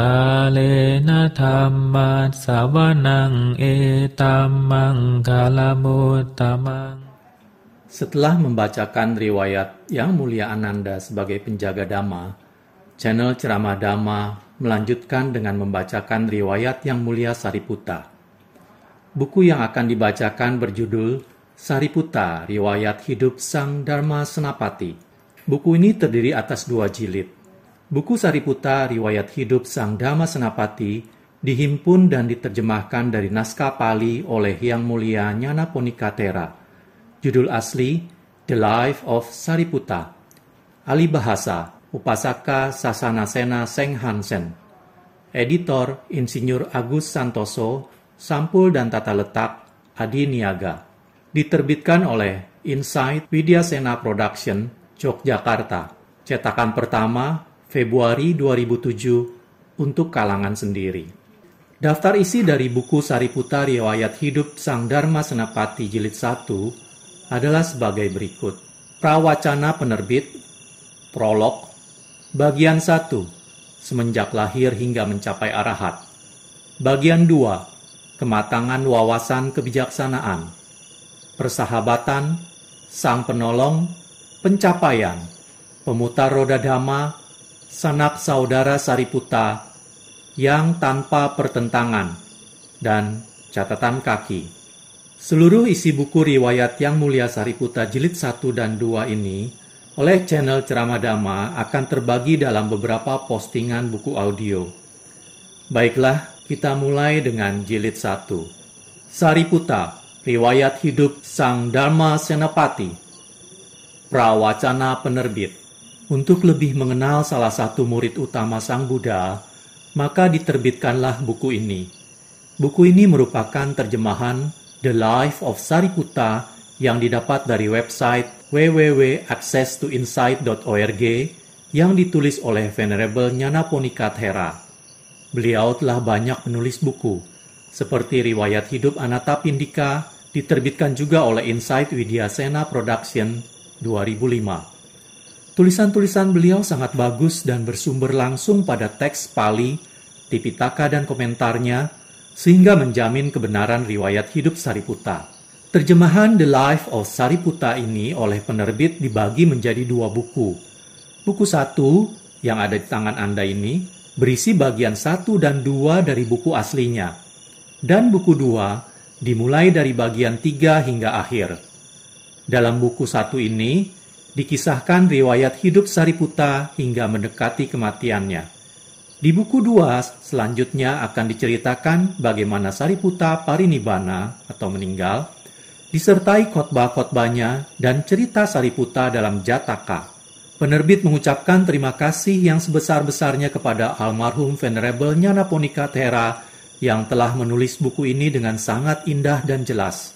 กาเลนะธรรมัสสวนังเอตัมมังคาลมุตตมัง e Setelah membacakan riwayat Yang Mulia Ananda sebagai penjaga Dhamma, channel Ceramah Dhamma melanjutkan dengan membacakan riwayat Yang Mulia Sariputta. Buku yang akan dibacakan berjudul Sariputta Riwayat Hidup Sang Dharma Senapati. Buku ini terdiri atas dua jilid Buku Sariputa Riwayat Hidup Sang Dhamma Senapati dihimpun dan diterjemahkan dari naskah Pali oleh Yang Mulia Nyana Ponikatera. Judul asli The Life of Sariputa. Ali bahasa Upasaka Sasana Sena Seng Hansen. Editor Insinyur Agus Santoso, Sampul dan Tata Letak Adi Niaga. Diterbitkan oleh Insight Widya Sena Production, Yogyakarta. Cetakan pertama Februari 2007 untuk kalangan sendiri. Daftar isi dari buku Sariputa Riwayat Hidup Sang Dharma Senapati Jilid 1 adalah sebagai berikut. Prawacana penerbit, prolog, bagian 1, semenjak lahir hingga mencapai arahat. Bagian 2, kematangan wawasan kebijaksanaan. Persahabatan, sang penolong, pencapaian, pemutar roda dhamma, sanak saudara Sariputa yang tanpa pertentangan, dan catatan kaki. Seluruh isi buku riwayat Yang Mulia Sariputa jilid 1 dan 2 ini oleh channel Ceramah Dhamma akan terbagi dalam beberapa postingan buku audio. Baiklah, kita mulai dengan jilid 1. Sariputa, Riwayat Hidup Sang Dharma Senapati Prawacana Penerbit untuk lebih mengenal salah satu murid utama Sang Buddha, maka diterbitkanlah buku ini. Buku ini merupakan terjemahan The Life of Sariputta yang didapat dari website www.accesstoinsight.org yang ditulis oleh Venerable Nyanaponika Thera. Beliau telah banyak menulis buku, seperti riwayat hidup Anata Pindika, diterbitkan juga oleh Insight Widya Sena Production 2005. Tulisan-tulisan beliau sangat bagus dan bersumber langsung pada teks Pali, Tipitaka dan komentarnya, sehingga menjamin kebenaran riwayat hidup Sariputta. Terjemahan The Life of Sariputta ini oleh penerbit dibagi menjadi dua buku. Buku satu yang ada di tangan Anda ini berisi bagian satu dan dua dari buku aslinya. Dan buku dua dimulai dari bagian tiga hingga akhir. Dalam buku satu ini, dikisahkan riwayat hidup Sariputa hingga mendekati kematiannya. Di buku 2 selanjutnya akan diceritakan bagaimana Sariputa parinibbana atau meninggal, disertai khotbah-khotbahnya dan cerita Sariputa dalam Jataka. Penerbit mengucapkan terima kasih yang sebesar-besarnya kepada almarhum Venerable Nyanaponika Thera yang telah menulis buku ini dengan sangat indah dan jelas.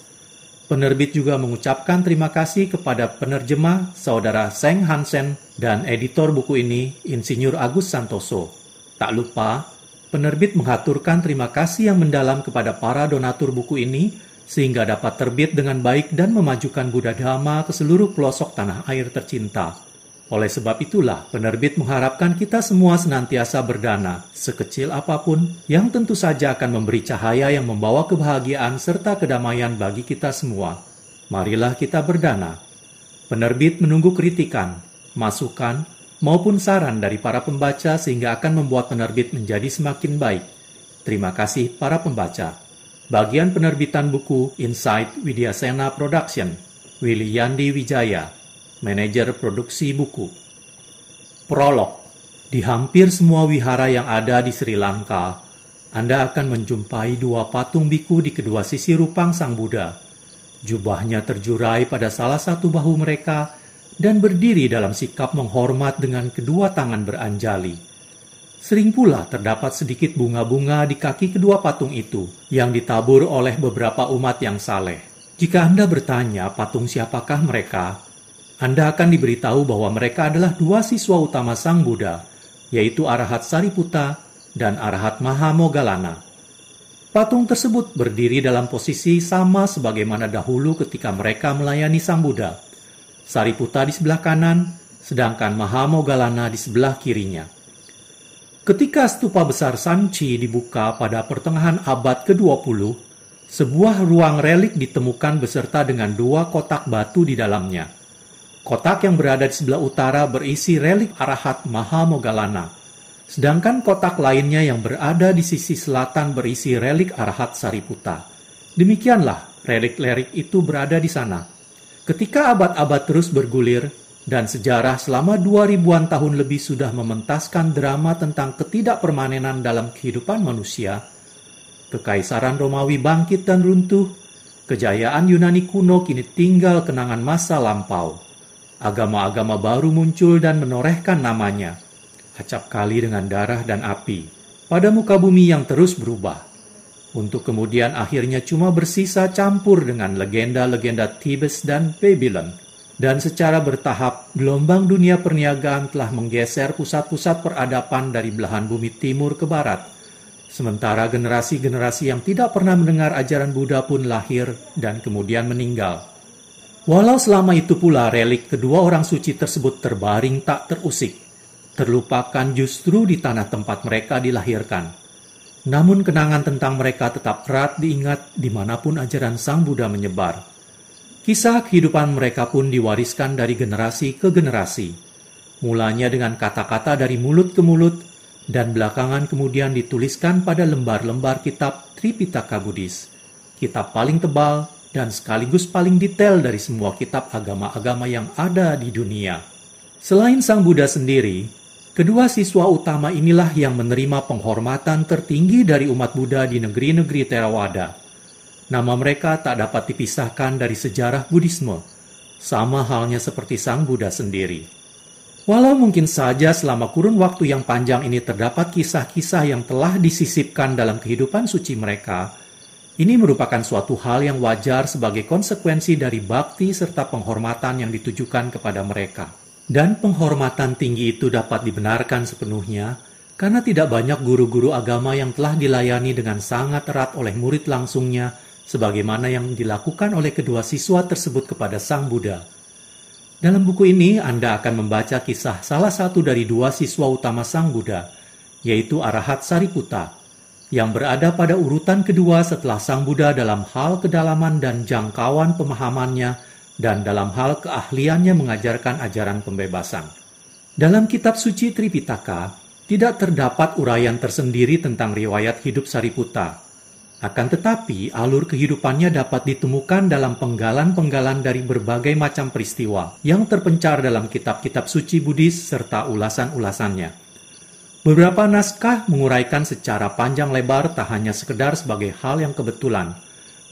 Penerbit juga mengucapkan terima kasih kepada penerjemah saudara Seng Hansen dan editor buku ini Insinyur Agus Santoso. Tak lupa, penerbit mengaturkan terima kasih yang mendalam kepada para donatur buku ini sehingga dapat terbit dengan baik dan memajukan Buddha Dhamma ke seluruh pelosok tanah air tercinta. Oleh sebab itulah, penerbit mengharapkan kita semua senantiasa berdana, sekecil apapun, yang tentu saja akan memberi cahaya yang membawa kebahagiaan serta kedamaian bagi kita semua. Marilah kita berdana. Penerbit menunggu kritikan, masukan, maupun saran dari para pembaca sehingga akan membuat penerbit menjadi semakin baik. Terima kasih para pembaca. Bagian penerbitan buku Insight Widyasena Production, Willy Yandi Wijaya, manajer produksi buku. Prolog Di hampir semua wihara yang ada di Sri Lanka, Anda akan menjumpai dua patung biku di kedua sisi rupang Sang Buddha. Jubahnya terjurai pada salah satu bahu mereka dan berdiri dalam sikap menghormat dengan kedua tangan beranjali. Sering pula terdapat sedikit bunga-bunga di kaki kedua patung itu yang ditabur oleh beberapa umat yang saleh. Jika Anda bertanya patung siapakah mereka, anda akan diberitahu bahwa mereka adalah dua siswa utama Sang Buddha, yaitu Arahat Sariputa dan Arahat Mahamogalana. Patung tersebut berdiri dalam posisi sama sebagaimana dahulu ketika mereka melayani Sang Buddha. Sariputa di sebelah kanan, sedangkan Mahamogalana di sebelah kirinya. Ketika stupa besar Sanchi dibuka pada pertengahan abad ke-20, sebuah ruang relik ditemukan beserta dengan dua kotak batu di dalamnya – Kotak yang berada di sebelah utara berisi relik arahat Mahamogalana, sedangkan kotak lainnya yang berada di sisi selatan berisi relik arahat Sariputta. Demikianlah relik-relik itu berada di sana. Ketika abad-abad terus bergulir, dan sejarah selama dua ribuan tahun lebih sudah mementaskan drama tentang ketidakpermanenan dalam kehidupan manusia, kekaisaran Romawi bangkit dan runtuh, kejayaan Yunani kuno kini tinggal kenangan masa lampau agama-agama baru muncul dan menorehkan namanya, acap kali dengan darah dan api, pada muka bumi yang terus berubah, untuk kemudian akhirnya cuma bersisa campur dengan legenda-legenda Tibes dan Babylon. Dan secara bertahap, gelombang dunia perniagaan telah menggeser pusat-pusat peradaban dari belahan bumi timur ke barat. Sementara generasi-generasi yang tidak pernah mendengar ajaran Buddha pun lahir dan kemudian meninggal. Walau selama itu pula relik kedua orang suci tersebut terbaring tak terusik, terlupakan justru di tanah tempat mereka dilahirkan. Namun kenangan tentang mereka tetap erat diingat dimanapun ajaran Sang Buddha menyebar. Kisah kehidupan mereka pun diwariskan dari generasi ke generasi. Mulanya dengan kata-kata dari mulut ke mulut, dan belakangan kemudian dituliskan pada lembar-lembar kitab Tripitaka Buddhis, kitab paling tebal dan sekaligus paling detail dari semua kitab agama-agama yang ada di dunia. Selain Sang Buddha sendiri, kedua siswa utama inilah yang menerima penghormatan tertinggi dari umat Buddha di negeri-negeri Theravada. Nama mereka tak dapat dipisahkan dari sejarah Buddhisme, sama halnya seperti Sang Buddha sendiri. Walau mungkin saja selama kurun waktu yang panjang ini terdapat kisah-kisah yang telah disisipkan dalam kehidupan suci mereka, ini merupakan suatu hal yang wajar sebagai konsekuensi dari bakti serta penghormatan yang ditujukan kepada mereka. Dan penghormatan tinggi itu dapat dibenarkan sepenuhnya karena tidak banyak guru-guru agama yang telah dilayani dengan sangat erat oleh murid langsungnya sebagaimana yang dilakukan oleh kedua siswa tersebut kepada Sang Buddha. Dalam buku ini, Anda akan membaca kisah salah satu dari dua siswa utama Sang Buddha, yaitu Arahat Sariputta yang berada pada urutan kedua setelah Sang Buddha dalam hal kedalaman dan jangkauan pemahamannya dan dalam hal keahliannya mengajarkan ajaran pembebasan. Dalam kitab suci Tripitaka, tidak terdapat uraian tersendiri tentang riwayat hidup Sariputta. Akan tetapi, alur kehidupannya dapat ditemukan dalam penggalan-penggalan dari berbagai macam peristiwa yang terpencar dalam kitab-kitab suci Buddhis serta ulasan-ulasannya. Beberapa naskah menguraikan secara panjang lebar tak hanya sekedar sebagai hal yang kebetulan,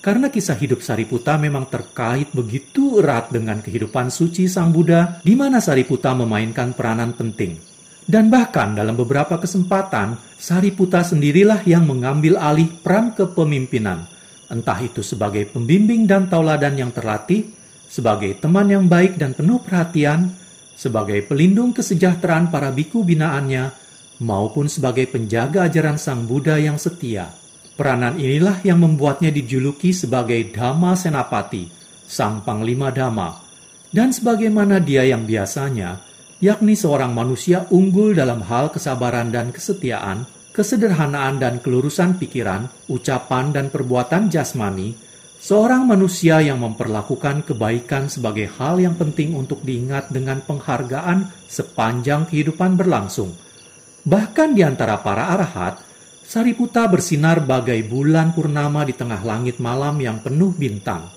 karena kisah hidup Sariputa memang terkait begitu erat dengan kehidupan suci Sang Buddha di mana Sariputa memainkan peranan penting. Dan bahkan dalam beberapa kesempatan, Sariputa sendirilah yang mengambil alih peran kepemimpinan, entah itu sebagai pembimbing dan tauladan yang terlatih, sebagai teman yang baik dan penuh perhatian, sebagai pelindung kesejahteraan para biku binaannya, maupun sebagai penjaga ajaran Sang Buddha yang setia. Peranan inilah yang membuatnya dijuluki sebagai Dhamma Senapati, Sang Panglima Dhamma, dan sebagaimana dia yang biasanya, yakni seorang manusia unggul dalam hal kesabaran dan kesetiaan, kesederhanaan dan kelurusan pikiran, ucapan dan perbuatan jasmani, seorang manusia yang memperlakukan kebaikan sebagai hal yang penting untuk diingat dengan penghargaan sepanjang kehidupan berlangsung – Bahkan di antara para arahat, Sariputa bersinar bagai bulan purnama di tengah langit malam yang penuh bintang.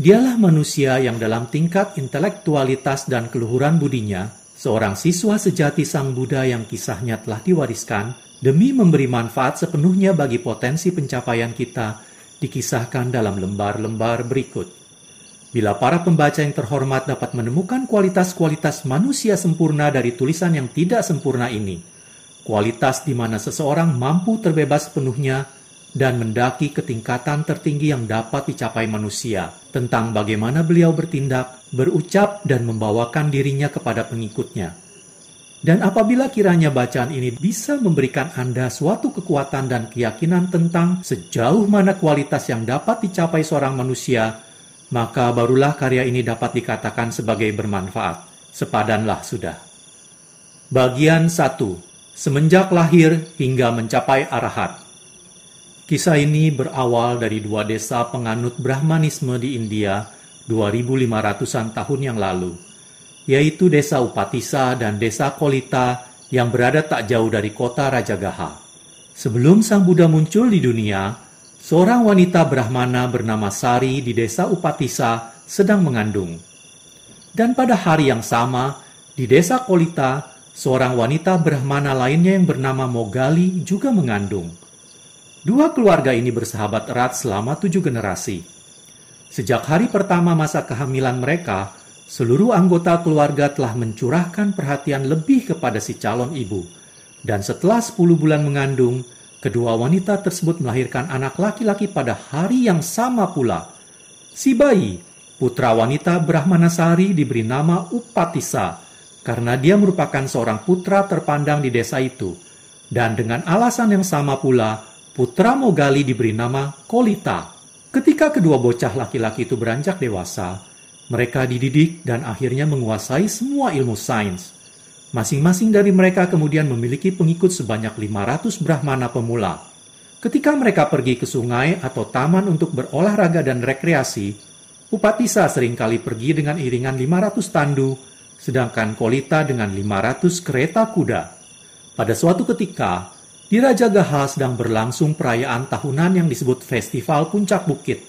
Dialah manusia yang dalam tingkat intelektualitas dan keluhuran budinya, seorang siswa sejati Sang Buddha yang kisahnya telah diwariskan, demi memberi manfaat sepenuhnya bagi potensi pencapaian kita, dikisahkan dalam lembar-lembar berikut. Bila para pembaca yang terhormat dapat menemukan kualitas-kualitas manusia sempurna dari tulisan yang tidak sempurna ini, kualitas di mana seseorang mampu terbebas penuhnya dan mendaki ke tertinggi yang dapat dicapai manusia tentang bagaimana beliau bertindak, berucap, dan membawakan dirinya kepada pengikutnya. Dan apabila kiranya bacaan ini bisa memberikan Anda suatu kekuatan dan keyakinan tentang sejauh mana kualitas yang dapat dicapai seorang manusia, maka barulah karya ini dapat dikatakan sebagai bermanfaat. Sepadanlah sudah. Bagian 1 semenjak lahir hingga mencapai arahat. Kisah ini berawal dari dua desa penganut Brahmanisme di India 2500-an tahun yang lalu, yaitu Desa Upatisa dan Desa Kolita yang berada tak jauh dari kota Rajagaha. Sebelum Sang Buddha muncul di dunia, seorang wanita Brahmana bernama Sari di Desa Upatisa sedang mengandung. Dan pada hari yang sama, di Desa Kolita, Seorang wanita Brahmana lainnya yang bernama Mogali juga mengandung. Dua keluarga ini bersahabat erat selama tujuh generasi. Sejak hari pertama masa kehamilan mereka, seluruh anggota keluarga telah mencurahkan perhatian lebih kepada si calon ibu. Dan setelah sepuluh bulan mengandung, kedua wanita tersebut melahirkan anak laki-laki pada hari yang sama pula. Si bayi, putra wanita Brahmanasari diberi nama Upatisa karena dia merupakan seorang putra terpandang di desa itu. Dan dengan alasan yang sama pula, putra Mogali diberi nama Kolita. Ketika kedua bocah laki-laki itu beranjak dewasa, mereka dididik dan akhirnya menguasai semua ilmu sains. Masing-masing dari mereka kemudian memiliki pengikut sebanyak 500 Brahmana pemula. Ketika mereka pergi ke sungai atau taman untuk berolahraga dan rekreasi, Upatisa seringkali pergi dengan iringan 500 tandu sedangkan Kolita dengan 500 kereta kuda. Pada suatu ketika, di Raja Gaha sedang berlangsung perayaan tahunan yang disebut Festival Puncak Bukit.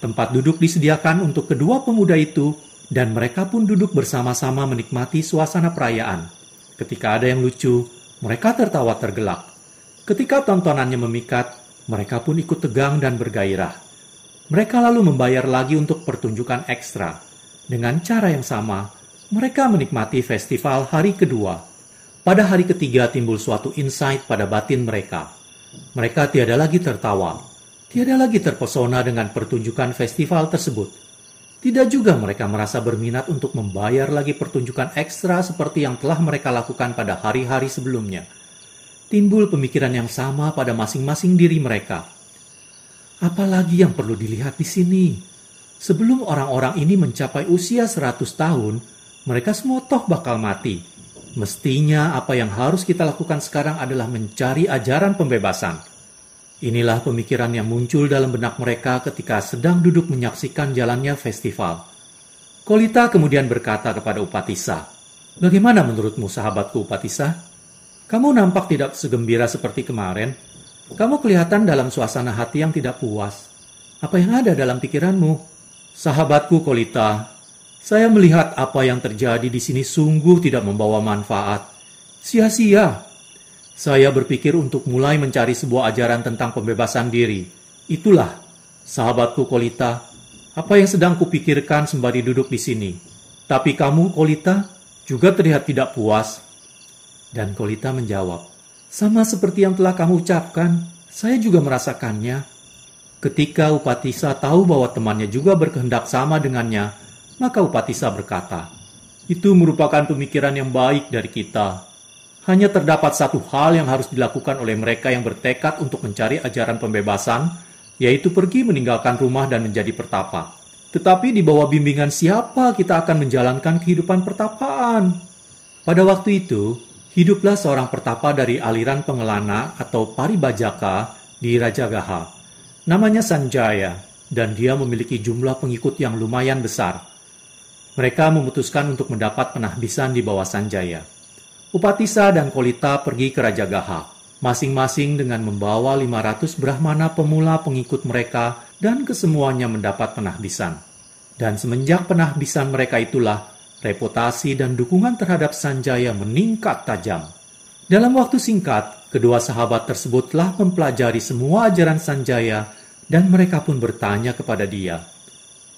Tempat duduk disediakan untuk kedua pemuda itu dan mereka pun duduk bersama-sama menikmati suasana perayaan. Ketika ada yang lucu, mereka tertawa tergelak. Ketika tontonannya memikat, mereka pun ikut tegang dan bergairah. Mereka lalu membayar lagi untuk pertunjukan ekstra. Dengan cara yang sama, mereka menikmati festival hari kedua. Pada hari ketiga timbul suatu insight pada batin mereka. Mereka tiada lagi tertawa, tiada lagi terpesona dengan pertunjukan festival tersebut. Tidak juga mereka merasa berminat untuk membayar lagi pertunjukan ekstra seperti yang telah mereka lakukan pada hari-hari sebelumnya. Timbul pemikiran yang sama pada masing-masing diri mereka. Apalagi yang perlu dilihat di sini? Sebelum orang-orang ini mencapai usia 100 tahun, mereka semua toh bakal mati. Mestinya apa yang harus kita lakukan sekarang adalah mencari ajaran pembebasan. Inilah pemikiran yang muncul dalam benak mereka ketika sedang duduk menyaksikan jalannya festival. Kolita kemudian berkata kepada Upatisa, Bagaimana menurutmu sahabatku Upatisa? Kamu nampak tidak segembira seperti kemarin. Kamu kelihatan dalam suasana hati yang tidak puas. Apa yang ada dalam pikiranmu? Sahabatku Kolita, saya melihat apa yang terjadi di sini sungguh tidak membawa manfaat. Sia-sia. Saya berpikir untuk mulai mencari sebuah ajaran tentang pembebasan diri. Itulah, sahabatku Kolita, apa yang sedang kupikirkan sembari duduk di sini. Tapi kamu, Kolita, juga terlihat tidak puas. Dan Kolita menjawab, sama seperti yang telah kamu ucapkan, saya juga merasakannya. Ketika Upatisa tahu bahwa temannya juga berkehendak sama dengannya, maka Upatisa berkata, itu merupakan pemikiran yang baik dari kita. Hanya terdapat satu hal yang harus dilakukan oleh mereka yang bertekad untuk mencari ajaran pembebasan, yaitu pergi meninggalkan rumah dan menjadi pertapa. Tetapi di bawah bimbingan siapa kita akan menjalankan kehidupan pertapaan? Pada waktu itu, hiduplah seorang pertapa dari aliran pengelana atau paribajaka di Raja Rajagaha. Namanya Sanjaya, dan dia memiliki jumlah pengikut yang lumayan besar. Mereka memutuskan untuk mendapat penahbisan di bawah Sanjaya. Upatisa dan Kolita pergi ke Raja Gaha, masing-masing dengan membawa 500 Brahmana pemula pengikut mereka dan kesemuanya mendapat penahbisan. Dan semenjak penahbisan mereka itulah, reputasi dan dukungan terhadap Sanjaya meningkat tajam. Dalam waktu singkat, kedua sahabat tersebut telah mempelajari semua ajaran Sanjaya dan mereka pun bertanya kepada dia,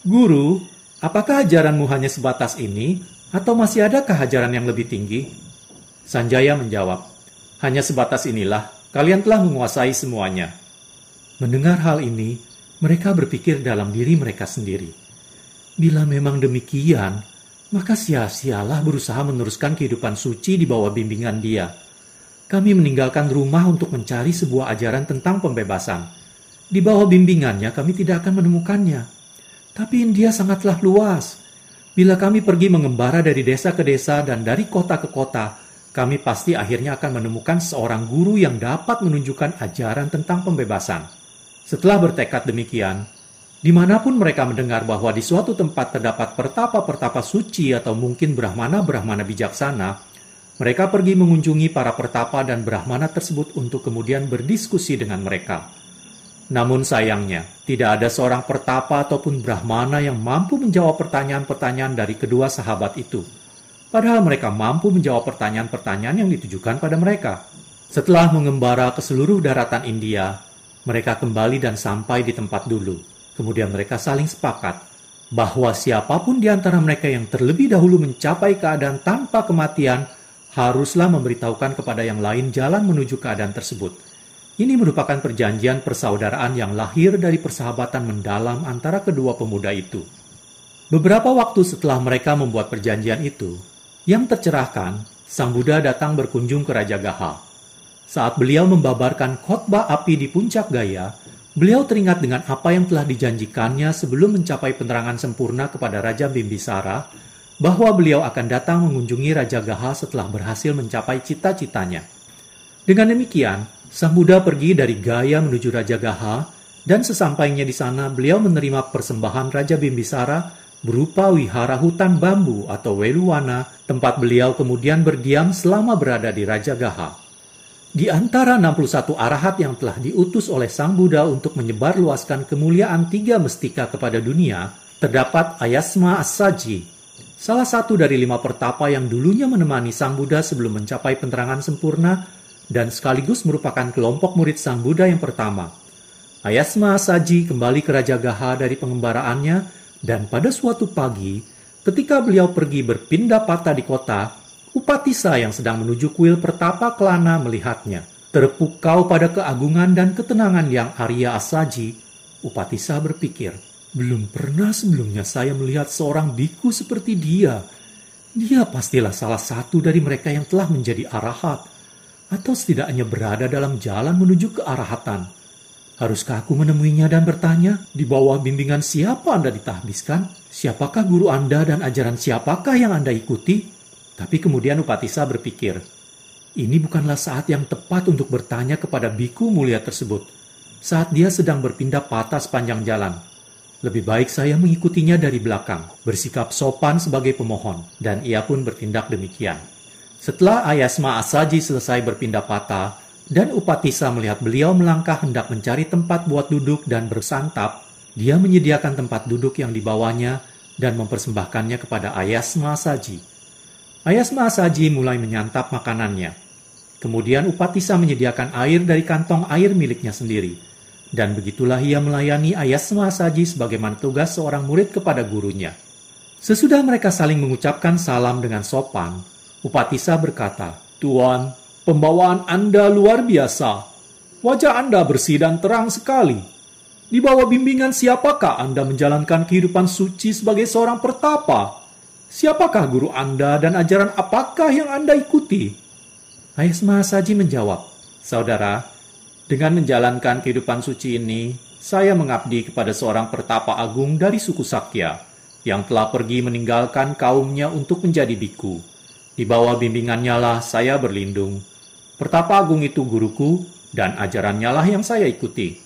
Guru, Apakah ajaranmu hanya sebatas ini, atau masih adakah ajaran yang lebih tinggi? Sanjaya menjawab, hanya sebatas inilah, kalian telah menguasai semuanya. Mendengar hal ini, mereka berpikir dalam diri mereka sendiri. Bila memang demikian, maka sia-sialah berusaha meneruskan kehidupan suci di bawah bimbingan dia. Kami meninggalkan rumah untuk mencari sebuah ajaran tentang pembebasan. Di bawah bimbingannya, kami tidak akan menemukannya. Tapi India sangatlah luas. Bila kami pergi mengembara dari desa ke desa dan dari kota ke kota, kami pasti akhirnya akan menemukan seorang guru yang dapat menunjukkan ajaran tentang pembebasan. Setelah bertekad demikian, dimanapun mereka mendengar bahwa di suatu tempat terdapat pertapa-pertapa suci atau mungkin brahmana-brahmana bijaksana, mereka pergi mengunjungi para pertapa dan brahmana tersebut untuk kemudian berdiskusi dengan mereka. Namun sayangnya, tidak ada seorang pertapa ataupun brahmana yang mampu menjawab pertanyaan-pertanyaan dari kedua sahabat itu. Padahal mereka mampu menjawab pertanyaan-pertanyaan yang ditujukan pada mereka. Setelah mengembara ke seluruh daratan India, mereka kembali dan sampai di tempat dulu. Kemudian mereka saling sepakat bahwa siapapun di antara mereka yang terlebih dahulu mencapai keadaan tanpa kematian haruslah memberitahukan kepada yang lain jalan menuju keadaan tersebut ini merupakan perjanjian persaudaraan yang lahir dari persahabatan mendalam antara kedua pemuda itu. Beberapa waktu setelah mereka membuat perjanjian itu, yang tercerahkan, Sang Buddha datang berkunjung ke Raja Gaha. Saat beliau membabarkan khotbah api di puncak Gaya, beliau teringat dengan apa yang telah dijanjikannya sebelum mencapai penerangan sempurna kepada Raja Bimbisara, bahwa beliau akan datang mengunjungi Raja Gaha setelah berhasil mencapai cita-citanya. Dengan demikian, Sang Buddha pergi dari Gaya menuju Raja Gaha, dan sesampainya di sana beliau menerima persembahan Raja Bimbisara berupa wihara hutan bambu atau Weluwana, tempat beliau kemudian berdiam selama berada di Raja Gaha. Di antara 61 arahat yang telah diutus oleh Sang Buddha untuk menyebarluaskan kemuliaan tiga mestika kepada dunia, terdapat Ayasma Asaji, salah satu dari lima pertapa yang dulunya menemani Sang Buddha sebelum mencapai penerangan sempurna dan sekaligus merupakan kelompok murid Sang Buddha yang pertama. Ayasma Saji kembali ke Raja Gaha dari pengembaraannya dan pada suatu pagi, ketika beliau pergi berpindah patah di kota, Upatisa yang sedang menuju kuil pertapa Kelana melihatnya. Terpukau pada keagungan dan ketenangan yang Arya Asaji, Upatisa berpikir, belum pernah sebelumnya saya melihat seorang biku seperti dia. Dia pastilah salah satu dari mereka yang telah menjadi arahat atau setidaknya berada dalam jalan menuju kearahatan. Haruskah aku menemuinya dan bertanya, di bawah bimbingan siapa Anda ditahbiskan? Siapakah guru Anda dan ajaran siapakah yang Anda ikuti? Tapi kemudian Upatisa berpikir, ini bukanlah saat yang tepat untuk bertanya kepada biku mulia tersebut. Saat dia sedang berpindah patah sepanjang jalan, lebih baik saya mengikutinya dari belakang, bersikap sopan sebagai pemohon, dan ia pun bertindak demikian. Setelah Ayasma Asaji selesai berpindah patah dan Upatisa melihat beliau melangkah hendak mencari tempat buat duduk dan bersantap, dia menyediakan tempat duduk yang dibawanya dan mempersembahkannya kepada Ayasma Asaji. Ayasma Asaji mulai menyantap makanannya. Kemudian Upatisa menyediakan air dari kantong air miliknya sendiri. Dan begitulah ia melayani Ayas Maasaji sebagaimana tugas seorang murid kepada gurunya. Sesudah mereka saling mengucapkan salam dengan sopan, Upatisa berkata, Tuan, pembawaan Anda luar biasa. Wajah Anda bersih dan terang sekali. Di bawah bimbingan siapakah Anda menjalankan kehidupan suci sebagai seorang pertapa? Siapakah guru Anda dan ajaran apakah yang Anda ikuti? Ayas Mahasaji menjawab, Saudara, dengan menjalankan kehidupan suci ini, saya mengabdi kepada seorang pertapa agung dari suku Sakya yang telah pergi meninggalkan kaumnya untuk menjadi biku. Di bawah bimbingannya lah saya berlindung. Pertapa Agung itu guruku dan ajarannya lah yang saya ikuti.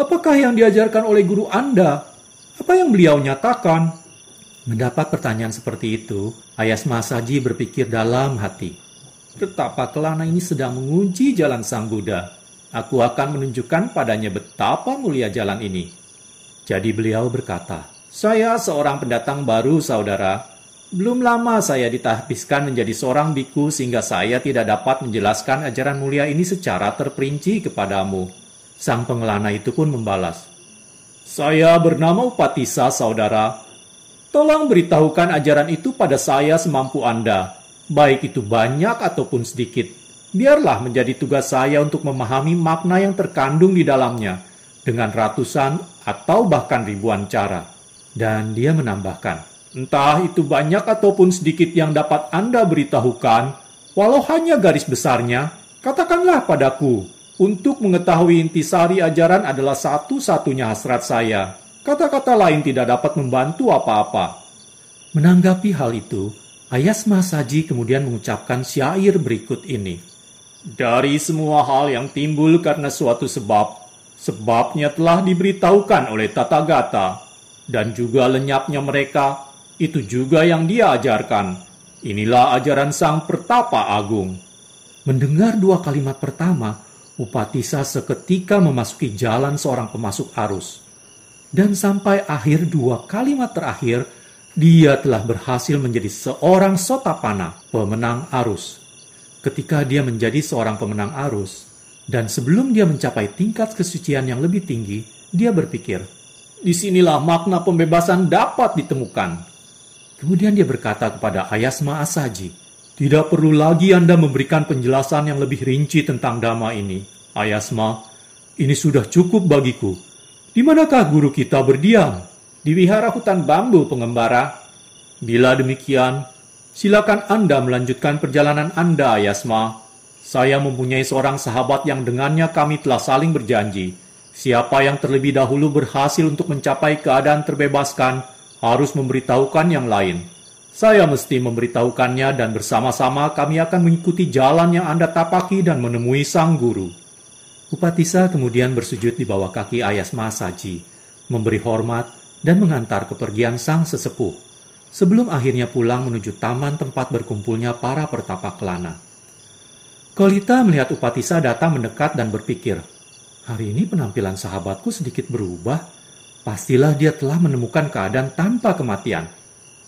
Apakah yang diajarkan oleh guru Anda? Apa yang beliau nyatakan? Mendapat pertanyaan seperti itu, Ayas Masaji berpikir dalam hati. Betapa kelana ini sedang menguji jalan Sang Buddha. Aku akan menunjukkan padanya betapa mulia jalan ini. Jadi beliau berkata, Saya seorang pendatang baru, saudara belum lama saya ditahbiskan menjadi seorang biku sehingga saya tidak dapat menjelaskan ajaran mulia ini secara terperinci kepadamu. Sang pengelana itu pun membalas. Saya bernama Upatisa, saudara. Tolong beritahukan ajaran itu pada saya semampu Anda, baik itu banyak ataupun sedikit. Biarlah menjadi tugas saya untuk memahami makna yang terkandung di dalamnya dengan ratusan atau bahkan ribuan cara. Dan dia menambahkan, Entah itu banyak ataupun sedikit yang dapat Anda beritahukan, walau hanya garis besarnya, katakanlah padaku, untuk mengetahui intisari ajaran adalah satu-satunya hasrat saya. Kata-kata lain tidak dapat membantu apa-apa. Menanggapi hal itu, Ayas Masaji kemudian mengucapkan syair berikut ini. Dari semua hal yang timbul karena suatu sebab, sebabnya telah diberitahukan oleh tata-gata dan juga lenyapnya mereka itu juga yang dia ajarkan. Inilah ajaran Sang Pertapa Agung. Mendengar dua kalimat pertama, Upatisa seketika memasuki jalan seorang pemasuk arus. Dan sampai akhir dua kalimat terakhir, dia telah berhasil menjadi seorang sotapana, pemenang arus. Ketika dia menjadi seorang pemenang arus, dan sebelum dia mencapai tingkat kesucian yang lebih tinggi, dia berpikir, disinilah makna pembebasan dapat ditemukan. Kemudian dia berkata kepada Ayasma Asaji, Tidak perlu lagi Anda memberikan penjelasan yang lebih rinci tentang dhamma ini. Ayasma, ini sudah cukup bagiku. Di manakah guru kita berdiam? Di wihara hutan bambu, pengembara. Bila demikian, silakan Anda melanjutkan perjalanan Anda, Ayasma. Saya mempunyai seorang sahabat yang dengannya kami telah saling berjanji. Siapa yang terlebih dahulu berhasil untuk mencapai keadaan terbebaskan, harus memberitahukan yang lain. Saya mesti memberitahukannya dan bersama-sama kami akan mengikuti jalan yang Anda tapaki dan menemui sang guru. Upatisa kemudian bersujud di bawah kaki Ayas masaji, memberi hormat dan mengantar kepergian sang sesepuh, sebelum akhirnya pulang menuju taman tempat berkumpulnya para pertapa kelana. Kolita melihat Upatisa datang mendekat dan berpikir, hari ini penampilan sahabatku sedikit berubah pastilah dia telah menemukan keadaan tanpa kematian.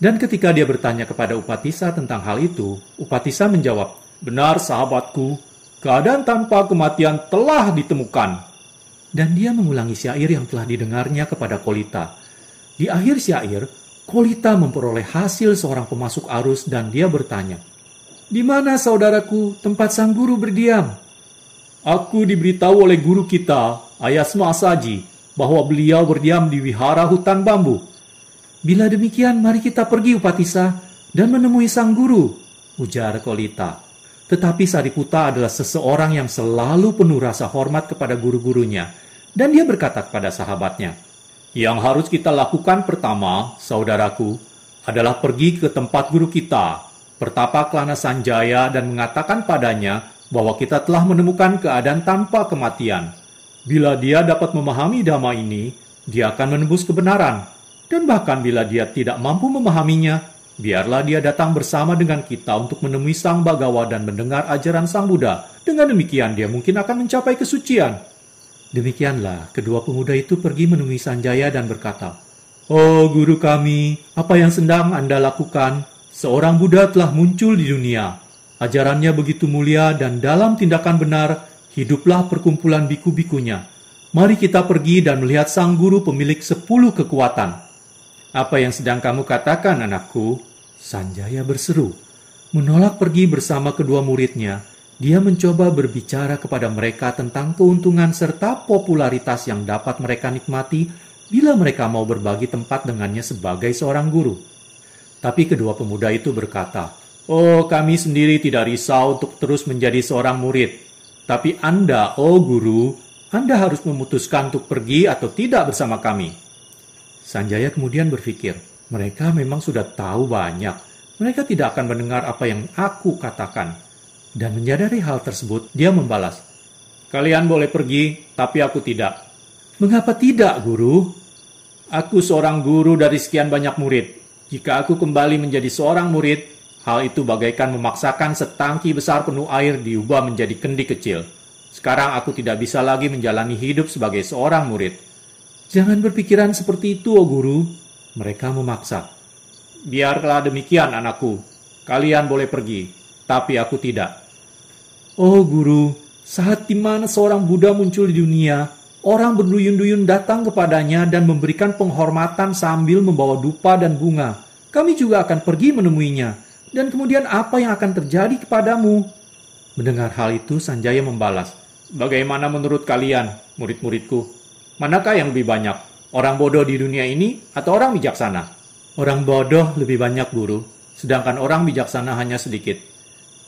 Dan ketika dia bertanya kepada Upatisa tentang hal itu, Upatisa menjawab, Benar sahabatku, keadaan tanpa kematian telah ditemukan. Dan dia mengulangi syair yang telah didengarnya kepada Kolita. Di akhir syair, Kolita memperoleh hasil seorang pemasuk arus dan dia bertanya, Di mana saudaraku tempat sang guru berdiam? Aku diberitahu oleh guru kita, Ayasma Asaji, bahwa beliau berdiam di wihara hutan bambu. Bila demikian, mari kita pergi Upatisa dan menemui sang guru, ujar Kolita. Tetapi Sariputa adalah seseorang yang selalu penuh rasa hormat kepada guru-gurunya, dan dia berkata kepada sahabatnya, "Yang harus kita lakukan pertama, saudaraku, adalah pergi ke tempat guru kita, bertapa Kelana Sanjaya, dan mengatakan padanya bahwa kita telah menemukan keadaan tanpa kematian." Bila dia dapat memahami dhamma ini, dia akan menembus kebenaran. Dan bahkan bila dia tidak mampu memahaminya, biarlah dia datang bersama dengan kita untuk menemui Sang Bagawa dan mendengar ajaran Sang Buddha. Dengan demikian dia mungkin akan mencapai kesucian. Demikianlah kedua pemuda itu pergi menemui Sanjaya dan berkata, Oh guru kami, apa yang sedang Anda lakukan? Seorang Buddha telah muncul di dunia. Ajarannya begitu mulia dan dalam tindakan benar hiduplah perkumpulan biku-bikunya. Mari kita pergi dan melihat sang guru pemilik sepuluh kekuatan. Apa yang sedang kamu katakan, anakku? Sanjaya berseru. Menolak pergi bersama kedua muridnya, dia mencoba berbicara kepada mereka tentang keuntungan serta popularitas yang dapat mereka nikmati bila mereka mau berbagi tempat dengannya sebagai seorang guru. Tapi kedua pemuda itu berkata, Oh, kami sendiri tidak risau untuk terus menjadi seorang murid. Tapi Anda, oh guru, Anda harus memutuskan untuk pergi atau tidak bersama kami. Sanjaya kemudian berpikir, mereka memang sudah tahu banyak. Mereka tidak akan mendengar apa yang aku katakan. Dan menyadari hal tersebut, dia membalas, Kalian boleh pergi, tapi aku tidak. Mengapa tidak, guru? Aku seorang guru dari sekian banyak murid. Jika aku kembali menjadi seorang murid, Hal itu bagaikan memaksakan setangki besar penuh air diubah menjadi kendi kecil. Sekarang aku tidak bisa lagi menjalani hidup sebagai seorang murid. Jangan berpikiran seperti itu, oh guru. Mereka memaksa. Biarlah demikian, anakku. Kalian boleh pergi, tapi aku tidak. Oh guru, saat di mana seorang Buddha muncul di dunia, orang berduyun-duyun datang kepadanya dan memberikan penghormatan sambil membawa dupa dan bunga. Kami juga akan pergi menemuinya dan kemudian apa yang akan terjadi kepadamu? Mendengar hal itu, Sanjaya membalas, Bagaimana menurut kalian, murid-muridku? Manakah yang lebih banyak? Orang bodoh di dunia ini atau orang bijaksana? Orang bodoh lebih banyak, guru. Sedangkan orang bijaksana hanya sedikit.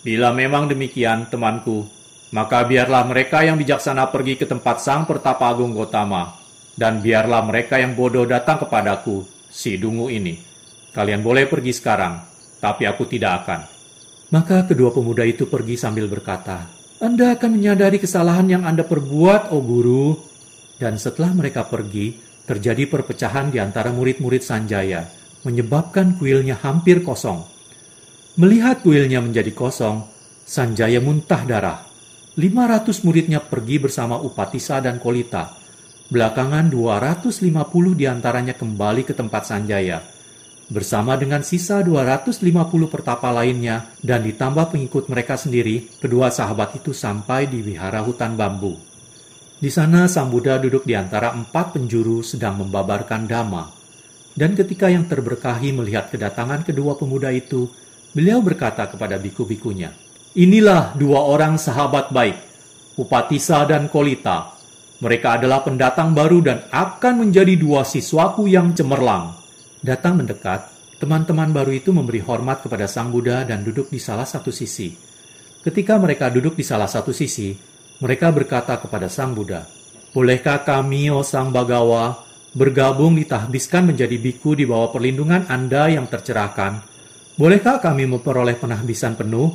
Bila memang demikian, temanku, maka biarlah mereka yang bijaksana pergi ke tempat Sang Pertapa Agung Gotama, dan biarlah mereka yang bodoh datang kepadaku, si dungu ini. Kalian boleh pergi sekarang, tapi aku tidak akan. Maka kedua pemuda itu pergi sambil berkata, Anda akan menyadari kesalahan yang Anda perbuat, oh guru. Dan setelah mereka pergi, terjadi perpecahan di antara murid-murid Sanjaya, menyebabkan kuilnya hampir kosong. Melihat kuilnya menjadi kosong, Sanjaya muntah darah. 500 muridnya pergi bersama Upatisa dan Kolita. Belakangan 250 diantaranya kembali ke tempat Sanjaya Bersama dengan sisa 250 pertapa lainnya dan ditambah pengikut mereka sendiri, kedua sahabat itu sampai di wihara hutan bambu. Di sana Sang Buddha duduk di antara empat penjuru sedang membabarkan dhamma. Dan ketika yang terberkahi melihat kedatangan kedua pemuda itu, beliau berkata kepada biku-bikunya, Inilah dua orang sahabat baik, Upatisa dan Kolita. Mereka adalah pendatang baru dan akan menjadi dua siswaku yang cemerlang. Datang mendekat, teman-teman baru itu memberi hormat kepada Sang Buddha dan duduk di salah satu sisi. Ketika mereka duduk di salah satu sisi, mereka berkata kepada Sang Buddha, Bolehkah kami, O Sang Bagawa, bergabung ditahbiskan menjadi biku di bawah perlindungan Anda yang tercerahkan? Bolehkah kami memperoleh penahbisan penuh?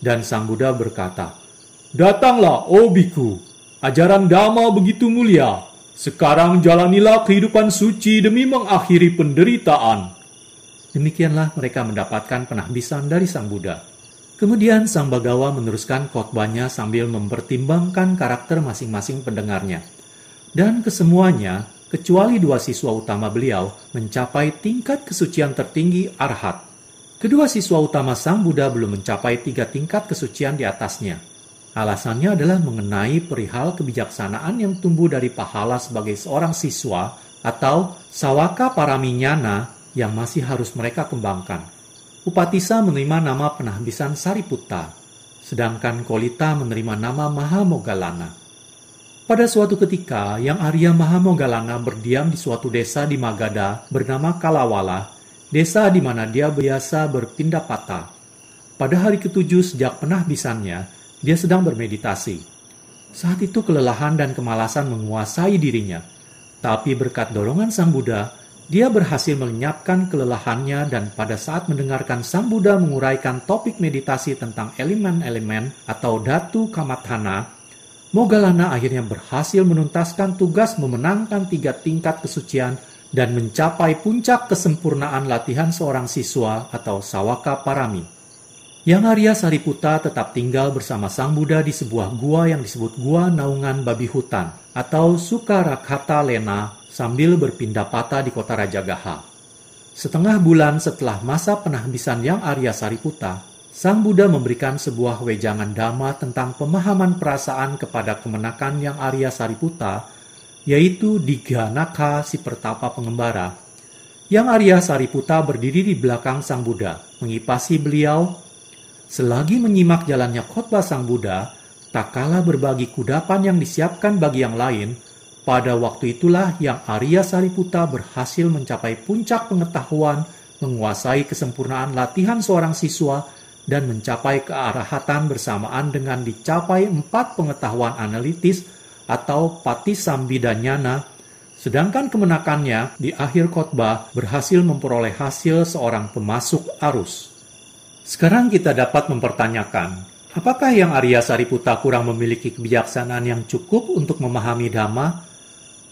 Dan Sang Buddha berkata, Datanglah, O biku, ajaran Dhamma begitu mulia, sekarang jalanilah kehidupan suci demi mengakhiri penderitaan. Demikianlah mereka mendapatkan penahbisan dari Sang Buddha. Kemudian Sang Bagawa meneruskan khotbahnya sambil mempertimbangkan karakter masing-masing pendengarnya. Dan kesemuanya, kecuali dua siswa utama beliau, mencapai tingkat kesucian tertinggi arhat. Kedua siswa utama Sang Buddha belum mencapai tiga tingkat kesucian di atasnya. Alasannya adalah mengenai perihal kebijaksanaan yang tumbuh dari pahala sebagai seorang siswa atau sawaka para minyana yang masih harus mereka kembangkan. Upatisa menerima nama penahbisan Sariputta, sedangkan Kolita menerima nama Mahamogalana. Pada suatu ketika, yang Arya Mahamogalana berdiam di suatu desa di Magadha bernama Kalawala, desa di mana dia biasa berpindah patah. Pada hari ketujuh sejak penahbisannya, dia sedang bermeditasi. Saat itu kelelahan dan kemalasan menguasai dirinya. Tapi berkat dorongan Sang Buddha, dia berhasil melenyapkan kelelahannya dan pada saat mendengarkan Sang Buddha menguraikan topik meditasi tentang elemen-elemen atau datu Kamathana, Mogalana akhirnya berhasil menuntaskan tugas memenangkan tiga tingkat kesucian dan mencapai puncak kesempurnaan latihan seorang siswa atau sawaka parami. Yang Arya Sariputa tetap tinggal bersama Sang Buddha di sebuah gua yang disebut Gua Naungan Babi Hutan atau Sukarakata Lena sambil berpindah patah di kota Rajagaha. Setengah bulan setelah masa penahbisan Yang Arya Sariputa, Sang Buddha memberikan sebuah wejangan dhamma tentang pemahaman perasaan kepada kemenakan Yang Arya Sariputa, yaitu Diganaka si pertapa pengembara. Yang Arya Sariputa berdiri di belakang Sang Buddha, mengipasi beliau Selagi menyimak jalannya khotbah Sang Buddha, tak kalah berbagi kudapan yang disiapkan bagi yang lain, pada waktu itulah yang Arya Sariputa berhasil mencapai puncak pengetahuan, menguasai kesempurnaan latihan seorang siswa, dan mencapai kearahatan bersamaan dengan dicapai empat pengetahuan analitis atau pati sambidanyana. Sedangkan kemenakannya di akhir khotbah berhasil memperoleh hasil seorang pemasuk arus. Sekarang kita dapat mempertanyakan, apakah yang Arya Sariputa kurang memiliki kebijaksanaan yang cukup untuk memahami Dhamma?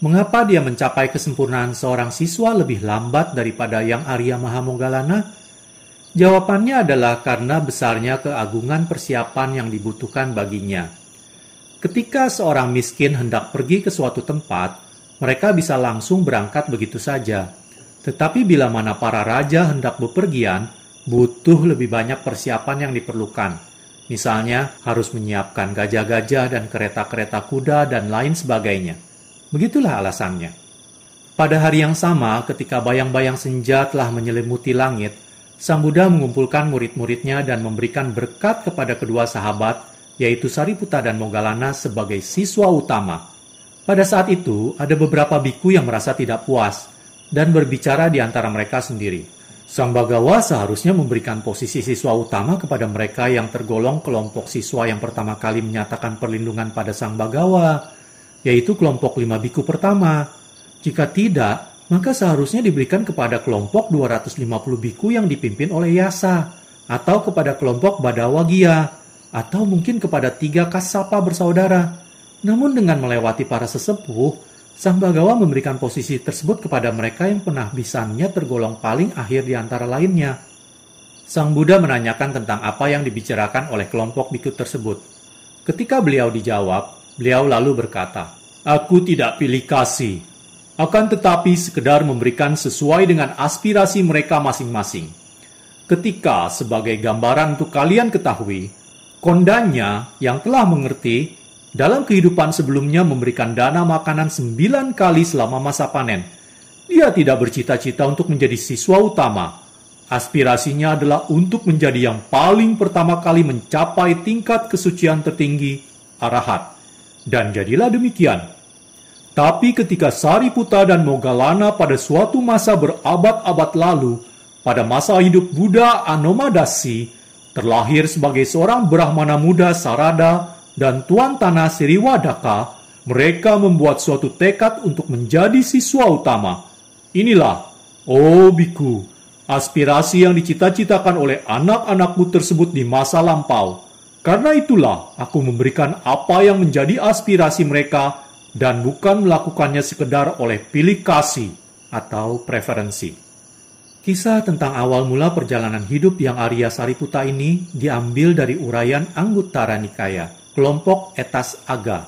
Mengapa dia mencapai kesempurnaan seorang siswa lebih lambat daripada yang Arya Mahamonggalana? Jawabannya adalah karena besarnya keagungan persiapan yang dibutuhkan baginya. Ketika seorang miskin hendak pergi ke suatu tempat, mereka bisa langsung berangkat begitu saja. Tetapi bila mana para raja hendak bepergian, butuh lebih banyak persiapan yang diperlukan. Misalnya, harus menyiapkan gajah-gajah dan kereta-kereta kuda dan lain sebagainya. Begitulah alasannya. Pada hari yang sama, ketika bayang-bayang senja telah menyelimuti langit, Sang Buddha mengumpulkan murid-muridnya dan memberikan berkat kepada kedua sahabat, yaitu Sariputa dan Mogalana sebagai siswa utama. Pada saat itu, ada beberapa biku yang merasa tidak puas dan berbicara di antara mereka sendiri. Sang Sambagawa seharusnya memberikan posisi siswa utama kepada mereka yang tergolong kelompok siswa yang pertama kali menyatakan perlindungan pada Sang Sambagawa, yaitu kelompok lima biku pertama. Jika tidak, maka seharusnya diberikan kepada kelompok 250 biku yang dipimpin oleh Yasa, atau kepada kelompok Badawagia, atau mungkin kepada tiga kasapa bersaudara. Namun dengan melewati para sesepuh, Sang Bagawa memberikan posisi tersebut kepada mereka yang pernah penahbisannya tergolong paling akhir di antara lainnya. Sang Buddha menanyakan tentang apa yang dibicarakan oleh kelompok biku tersebut. Ketika beliau dijawab, beliau lalu berkata, Aku tidak pilih kasih, akan tetapi sekedar memberikan sesuai dengan aspirasi mereka masing-masing. Ketika sebagai gambaran untuk kalian ketahui, kondanya yang telah mengerti dalam kehidupan sebelumnya memberikan dana makanan sembilan kali selama masa panen. Dia tidak bercita-cita untuk menjadi siswa utama. Aspirasinya adalah untuk menjadi yang paling pertama kali mencapai tingkat kesucian tertinggi, arahat. Dan jadilah demikian. Tapi ketika Sariputa dan Mogalana pada suatu masa berabad-abad lalu, pada masa hidup Buddha Anomadasi, terlahir sebagai seorang Brahmana muda Sarada dan Tuan Tanah Siriwadaka, mereka membuat suatu tekad untuk menjadi siswa utama. Inilah, oh biku, aspirasi yang dicita-citakan oleh anak-anakku tersebut di masa lampau. Karena itulah aku memberikan apa yang menjadi aspirasi mereka dan bukan melakukannya sekedar oleh pilih kasih atau preferensi. Kisah tentang awal mula perjalanan hidup yang Arya Sariputa ini diambil dari urayan Anggutara Nikaya kelompok etas Aga,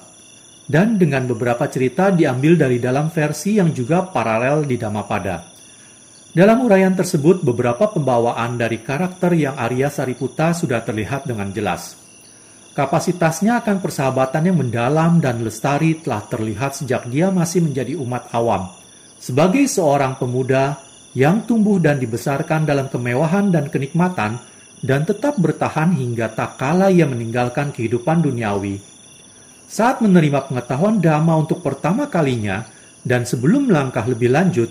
dan dengan beberapa cerita diambil dari dalam versi yang juga paralel di Dhammapada. Dalam uraian tersebut, beberapa pembawaan dari karakter yang Arya Sariputa sudah terlihat dengan jelas. Kapasitasnya akan persahabatan yang mendalam dan lestari telah terlihat sejak dia masih menjadi umat awam. Sebagai seorang pemuda yang tumbuh dan dibesarkan dalam kemewahan dan kenikmatan, dan tetap bertahan hingga tak kala ia meninggalkan kehidupan duniawi. Saat menerima pengetahuan dhamma untuk pertama kalinya dan sebelum melangkah lebih lanjut,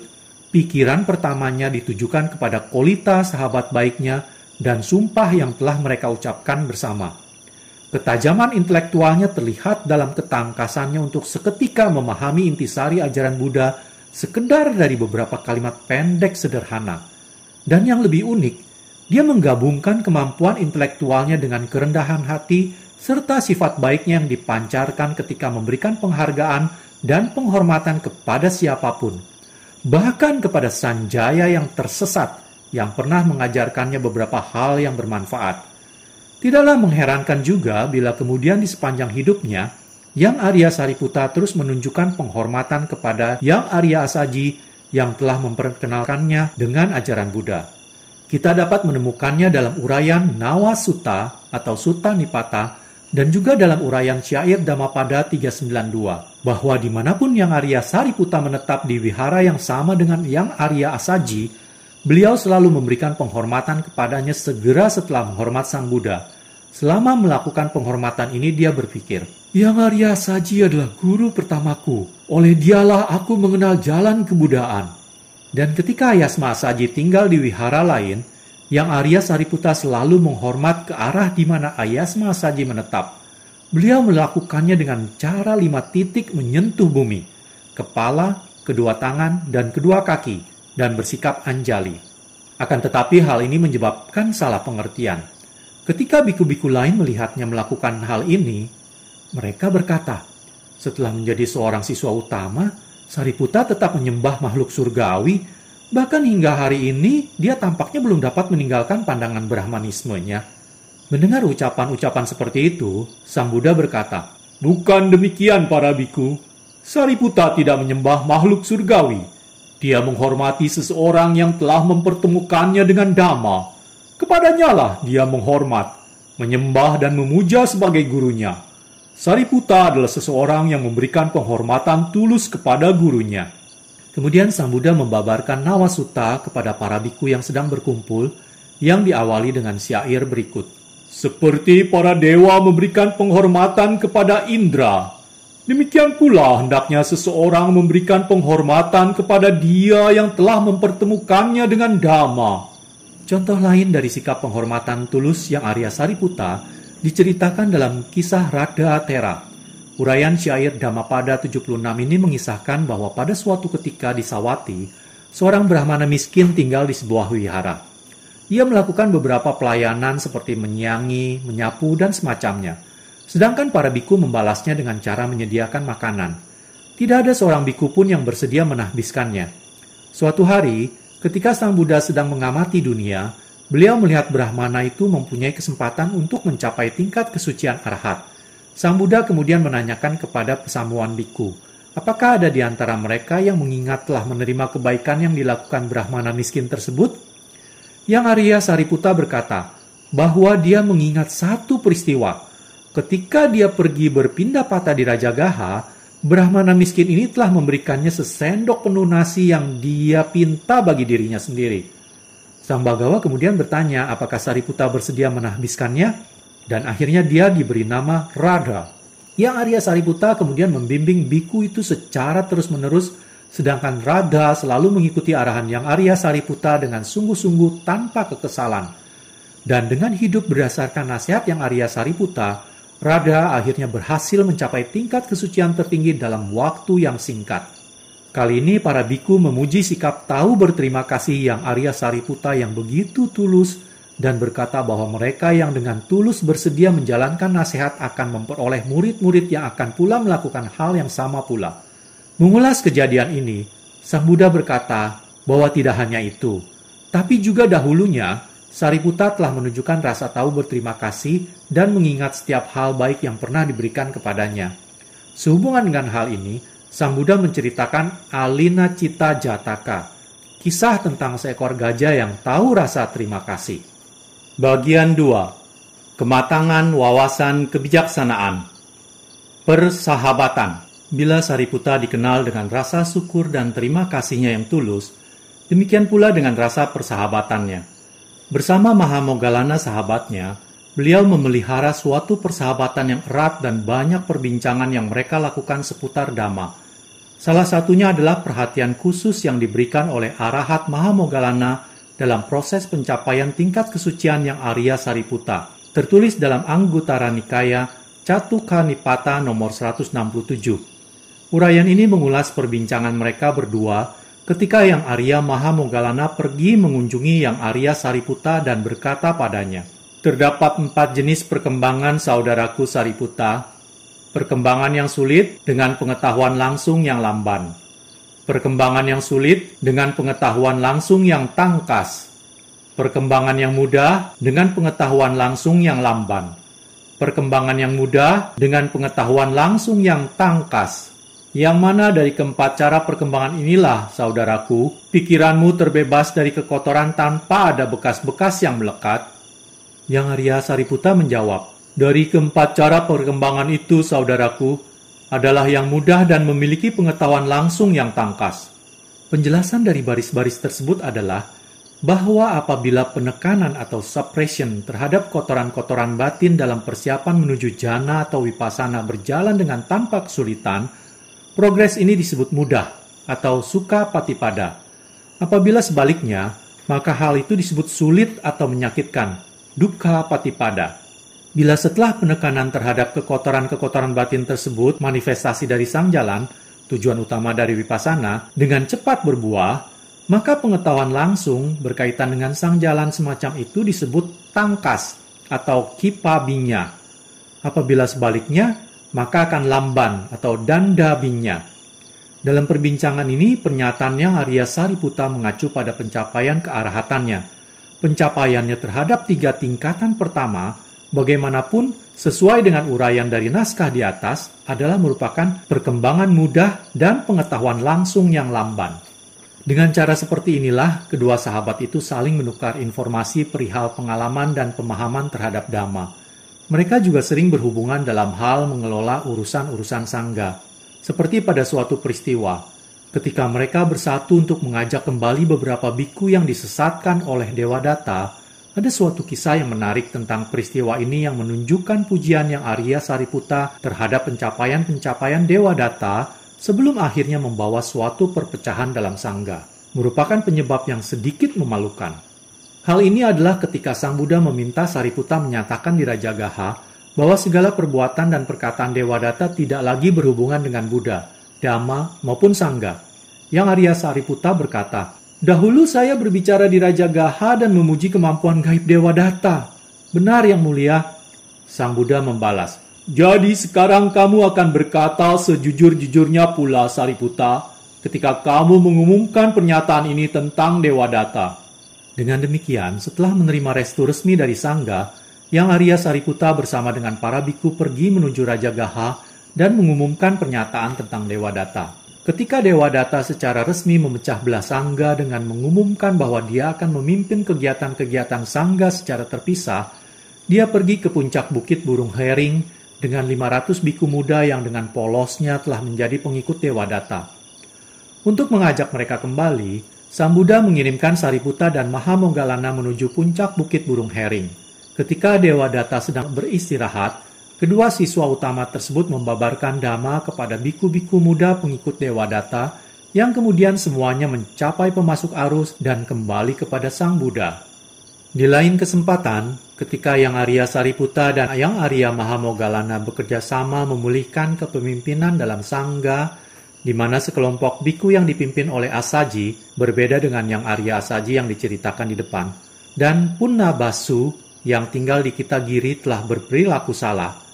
pikiran pertamanya ditujukan kepada kolita sahabat baiknya dan sumpah yang telah mereka ucapkan bersama. Ketajaman intelektualnya terlihat dalam ketangkasannya untuk seketika memahami intisari ajaran Buddha sekedar dari beberapa kalimat pendek sederhana. Dan yang lebih unik, dia menggabungkan kemampuan intelektualnya dengan kerendahan hati serta sifat baiknya yang dipancarkan ketika memberikan penghargaan dan penghormatan kepada siapapun, bahkan kepada Sanjaya yang tersesat yang pernah mengajarkannya beberapa hal yang bermanfaat. Tidaklah mengherankan juga bila kemudian di sepanjang hidupnya, yang Arya Sariputa terus menunjukkan penghormatan kepada Yang Arya Asaji yang telah memperkenalkannya dengan ajaran Buddha. Kita dapat menemukannya dalam urayan Nawa Sutta atau Sutta Nipata dan juga dalam urayan syair Dhammapada 392 bahwa dimanapun yang Arya Sariputa menetap di wihara yang sama dengan yang Arya Asaji, beliau selalu memberikan penghormatan kepadanya segera setelah menghormat Sang Buddha. Selama melakukan penghormatan ini dia berpikir, Yang Arya Asaji adalah guru pertamaku, oleh dialah aku mengenal jalan kebudaan. Dan ketika Ayas Masaji tinggal di wihara lain, yang Arya Sariputa selalu menghormat ke arah di mana Ayas Masaji menetap. Beliau melakukannya dengan cara lima titik menyentuh bumi, kepala, kedua tangan, dan kedua kaki, dan bersikap anjali. Akan tetapi hal ini menyebabkan salah pengertian. Ketika biku-biku lain melihatnya melakukan hal ini, mereka berkata, setelah menjadi seorang siswa utama, Sariputa tetap menyembah makhluk surgawi, bahkan hingga hari ini dia tampaknya belum dapat meninggalkan pandangan Brahmanismenya. Mendengar ucapan-ucapan seperti itu, Sang Buddha berkata, Bukan demikian para biku, Sariputa tidak menyembah makhluk surgawi. Dia menghormati seseorang yang telah mempertemukannya dengan dhamma. KepadaNyalah dia menghormat, menyembah dan memuja sebagai gurunya. Sariputa adalah seseorang yang memberikan penghormatan tulus kepada gurunya. Kemudian Sang Buddha membabarkan Nawasuta kepada para biku yang sedang berkumpul yang diawali dengan syair berikut. Seperti para dewa memberikan penghormatan kepada Indra, demikian pula hendaknya seseorang memberikan penghormatan kepada dia yang telah mempertemukannya dengan Dhamma. Contoh lain dari sikap penghormatan tulus yang Arya Sariputa diceritakan dalam kisah Radha Tera. Urayan syair Dhammapada 76 ini mengisahkan bahwa pada suatu ketika di Sawati, seorang Brahmana miskin tinggal di sebuah wihara. Ia melakukan beberapa pelayanan seperti menyiangi, menyapu, dan semacamnya. Sedangkan para biku membalasnya dengan cara menyediakan makanan. Tidak ada seorang biku pun yang bersedia menahbiskannya. Suatu hari, ketika sang Buddha sedang mengamati dunia, Beliau melihat Brahmana itu mempunyai kesempatan untuk mencapai tingkat kesucian arhat. Sang Buddha kemudian menanyakan kepada pesamuan biku, apakah ada di antara mereka yang mengingat telah menerima kebaikan yang dilakukan Brahmana miskin tersebut? Yang Arya Sariputa berkata, bahwa dia mengingat satu peristiwa. Ketika dia pergi berpindah patah di Raja Gaha, Brahmana miskin ini telah memberikannya sesendok penuh nasi yang dia pinta bagi dirinya sendiri. Sang Bagawa kemudian bertanya apakah Sariputa bersedia menahbiskannya dan akhirnya dia diberi nama Radha. Yang Arya Sariputa kemudian membimbing biku itu secara terus-menerus sedangkan Radha selalu mengikuti arahan yang Arya Sariputa dengan sungguh-sungguh tanpa kekesalan. Dan dengan hidup berdasarkan nasihat yang Arya Sariputa, Radha akhirnya berhasil mencapai tingkat kesucian tertinggi dalam waktu yang singkat. Kali ini para biku memuji sikap tahu berterima kasih yang Arya Sariputa yang begitu tulus dan berkata bahwa mereka yang dengan tulus bersedia menjalankan nasihat akan memperoleh murid-murid yang akan pula melakukan hal yang sama pula. Mengulas kejadian ini, Sang Buddha berkata bahwa tidak hanya itu, tapi juga dahulunya Sariputa telah menunjukkan rasa tahu berterima kasih dan mengingat setiap hal baik yang pernah diberikan kepadanya. Sehubungan dengan hal ini, Sang Buddha menceritakan Alina Cita Jataka, kisah tentang seekor gajah yang tahu rasa terima kasih. Bagian 2. Kematangan wawasan kebijaksanaan. Persahabatan. Bila Sariputa dikenal dengan rasa syukur dan terima kasihnya yang tulus, demikian pula dengan rasa persahabatannya. Bersama Mahamogalana sahabatnya, Beliau memelihara suatu persahabatan yang erat dan banyak perbincangan yang mereka lakukan seputar damai. Salah satunya adalah perhatian khusus yang diberikan oleh Arahat Mahamogalana dalam proses pencapaian tingkat kesucian yang Arya Sariputa, tertulis dalam Anggutara Nikaya Catuka Nipata nomor 167. Urayan ini mengulas perbincangan mereka berdua ketika yang Arya Mahamogalana pergi mengunjungi yang Arya Sariputa dan berkata padanya, Terdapat empat jenis perkembangan saudaraku Sariputa, perkembangan yang sulit dengan pengetahuan langsung yang lamban, perkembangan yang sulit dengan pengetahuan langsung yang tangkas, perkembangan yang mudah dengan pengetahuan langsung yang lamban, perkembangan yang mudah dengan pengetahuan langsung yang tangkas. Yang mana dari keempat cara perkembangan inilah, saudaraku, pikiranmu terbebas dari kekotoran tanpa ada bekas-bekas yang melekat? Yang Arya Sariputa menjawab, dari keempat cara perkembangan itu, saudaraku, adalah yang mudah dan memiliki pengetahuan langsung yang tangkas. Penjelasan dari baris-baris tersebut adalah bahwa apabila penekanan atau suppression terhadap kotoran-kotoran batin dalam persiapan menuju jana atau wipasana berjalan dengan tanpa kesulitan, progres ini disebut mudah atau suka patipada. Apabila sebaliknya, maka hal itu disebut sulit atau menyakitkan, pati patipada. Bila setelah penekanan terhadap kekotoran-kekotoran batin tersebut manifestasi dari sang jalan, tujuan utama dari wipasana, dengan cepat berbuah, maka pengetahuan langsung berkaitan dengan sang jalan semacam itu disebut tangkas atau kipabinya. Apabila sebaliknya, maka akan lamban atau danda binya Dalam perbincangan ini, pernyataannya Arya Sariputa mengacu pada pencapaian kearahatannya. Pencapaiannya terhadap tiga tingkatan pertama Bagaimanapun, sesuai dengan uraian dari naskah di atas, adalah merupakan perkembangan mudah dan pengetahuan langsung yang lamban. Dengan cara seperti inilah, kedua sahabat itu saling menukar informasi perihal pengalaman dan pemahaman terhadap dhamma. Mereka juga sering berhubungan dalam hal mengelola urusan-urusan sangga. Seperti pada suatu peristiwa, ketika mereka bersatu untuk mengajak kembali beberapa biku yang disesatkan oleh Dewa Data, ada suatu kisah yang menarik tentang peristiwa ini yang menunjukkan pujian yang Arya Sariputa terhadap pencapaian-pencapaian Dewa Data sebelum akhirnya membawa suatu perpecahan dalam sangga, merupakan penyebab yang sedikit memalukan. Hal ini adalah ketika Sang Buddha meminta Sariputa menyatakan di Raja Gaha bahwa segala perbuatan dan perkataan Dewa Data tidak lagi berhubungan dengan Buddha, Dhamma maupun Sangga. Yang Arya Sariputa berkata, Dahulu saya berbicara di Raja Gaha dan memuji kemampuan gaib Dewa Data. Benar yang mulia. Sang Buddha membalas, Jadi sekarang kamu akan berkata sejujur-jujurnya pula Sariputa ketika kamu mengumumkan pernyataan ini tentang Dewa Data. Dengan demikian, setelah menerima restu resmi dari Sangga, yang Arya Sariputa bersama dengan para biku pergi menuju Raja Gaha dan mengumumkan pernyataan tentang Dewa Data. Ketika Dewa Data secara resmi memecah belah Sangga dengan mengumumkan bahwa dia akan memimpin kegiatan-kegiatan Sangga secara terpisah, dia pergi ke puncak Bukit Burung Hering dengan 500 biku muda yang dengan polosnya telah menjadi pengikut Dewa Data. Untuk mengajak mereka kembali, Sang Buddha mengirimkan Sariputa dan Mahamonggalana menuju puncak Bukit Burung Hering. Ketika Dewa Data sedang beristirahat, Kedua siswa utama tersebut membabarkan dhamma kepada biku-biku muda pengikut Dewa Data yang kemudian semuanya mencapai pemasuk arus dan kembali kepada Sang Buddha. Di lain kesempatan, ketika Yang Arya Sariputa dan Yang Arya Mahamogalana bekerja sama memulihkan kepemimpinan dalam Sangga, di mana sekelompok biku yang dipimpin oleh Asaji berbeda dengan yang Arya Asaji yang diceritakan di depan. Dan Punna Basu yang tinggal di Kitagiri telah berperilaku salah.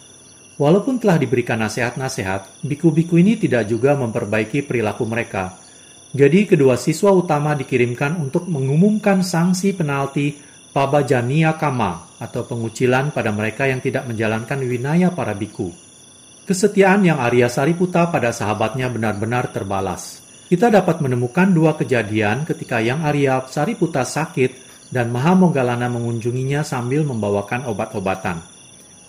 Walaupun telah diberikan nasihat-nasihat, biku-biku ini tidak juga memperbaiki perilaku mereka. Jadi kedua siswa utama dikirimkan untuk mengumumkan sanksi penalti pabajania kama atau pengucilan pada mereka yang tidak menjalankan winaya para biku. Kesetiaan yang Arya Sariputa pada sahabatnya benar-benar terbalas. Kita dapat menemukan dua kejadian ketika yang Arya Sariputa sakit dan Mahamogalana mengunjunginya sambil membawakan obat-obatan.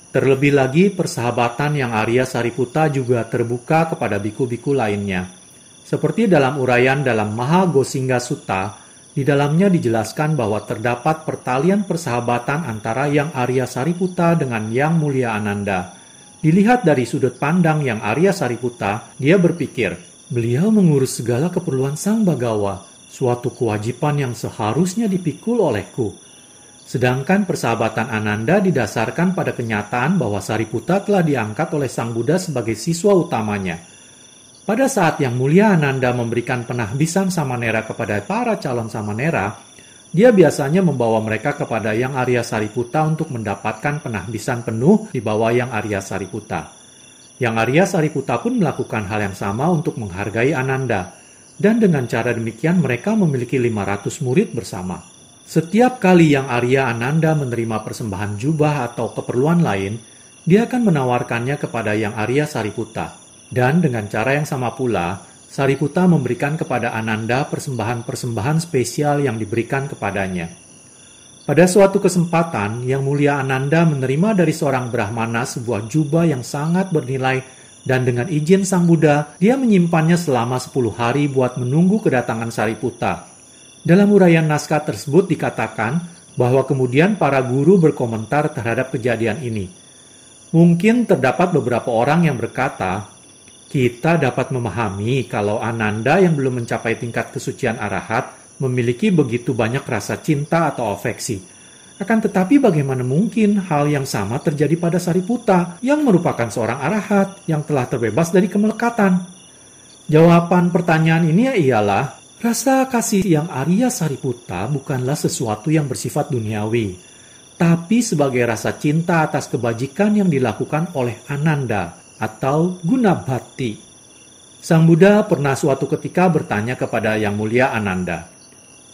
Terlebih lagi persahabatan yang Arya Sariputa juga terbuka kepada biku-biku lainnya. Seperti dalam uraian dalam Maha Gosingga Sutta, di dalamnya dijelaskan bahwa terdapat pertalian persahabatan antara yang Arya Sariputa dengan Yang Mulia Ananda. Dilihat dari sudut pandang yang Arya Sariputa, dia berpikir, beliau mengurus segala keperluan Sang Bagawa, suatu kewajiban yang seharusnya dipikul olehku. Sedangkan persahabatan Ananda didasarkan pada kenyataan bahwa Sariputta telah diangkat oleh Sang Buddha sebagai siswa utamanya. Pada saat yang mulia Ananda memberikan penahbisan samanera kepada para calon samanera, dia biasanya membawa mereka kepada Yang Arya Sariputta untuk mendapatkan penahbisan penuh di bawah Yang Arya Sariputta. Yang Arya Sariputta pun melakukan hal yang sama untuk menghargai Ananda, dan dengan cara demikian mereka memiliki 500 murid bersama. Setiap kali yang Arya Ananda menerima persembahan jubah atau keperluan lain, dia akan menawarkannya kepada yang Arya Sariputa. Dan dengan cara yang sama pula, Sariputa memberikan kepada Ananda persembahan-persembahan spesial yang diberikan kepadanya. Pada suatu kesempatan, Yang Mulia Ananda menerima dari seorang Brahmana sebuah jubah yang sangat bernilai dan dengan izin Sang Buddha, dia menyimpannya selama 10 hari buat menunggu kedatangan Sariputa. Dalam uraian naskah tersebut dikatakan bahwa kemudian para guru berkomentar terhadap kejadian ini. Mungkin terdapat beberapa orang yang berkata, kita dapat memahami kalau Ananda yang belum mencapai tingkat kesucian arahat memiliki begitu banyak rasa cinta atau afeksi. Akan tetapi bagaimana mungkin hal yang sama terjadi pada Sariputa yang merupakan seorang arahat yang telah terbebas dari kemelekatan? Jawaban pertanyaan ini ialah Rasa kasih yang Arya Sariputta bukanlah sesuatu yang bersifat duniawi, tapi sebagai rasa cinta atas kebajikan yang dilakukan oleh Ananda atau Gunabhati. Sang Buddha pernah suatu ketika bertanya kepada Yang Mulia Ananda,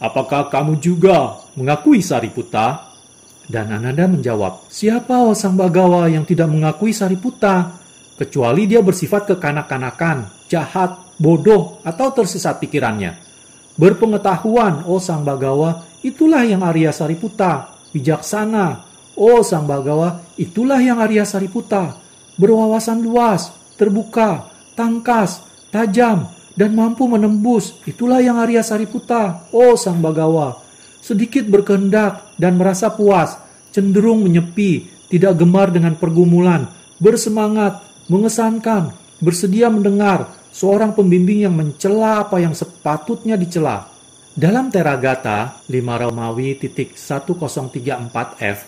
Apakah kamu juga mengakui Sariputta? Dan Ananda menjawab, Siapa oh Sang Bagawa yang tidak mengakui Sariputta? Kecuali dia bersifat kekanak-kanakan, jahat, bodoh, atau tersesat pikirannya. Berpengetahuan, oh Sang Bagawa, itulah yang Arya Sariputa. Bijaksana, oh Sang Bagawa, itulah yang Arya Sariputa. Berwawasan luas, terbuka, tangkas, tajam, dan mampu menembus. Itulah yang Arya Sariputa, oh Sang Bagawa. Sedikit berkehendak dan merasa puas, cenderung menyepi, tidak gemar dengan pergumulan, bersemangat, mengesankan, bersedia mendengar, seorang pembimbing yang mencela apa yang sepatutnya dicela. Dalam Teragata 5 Romawi 1034 f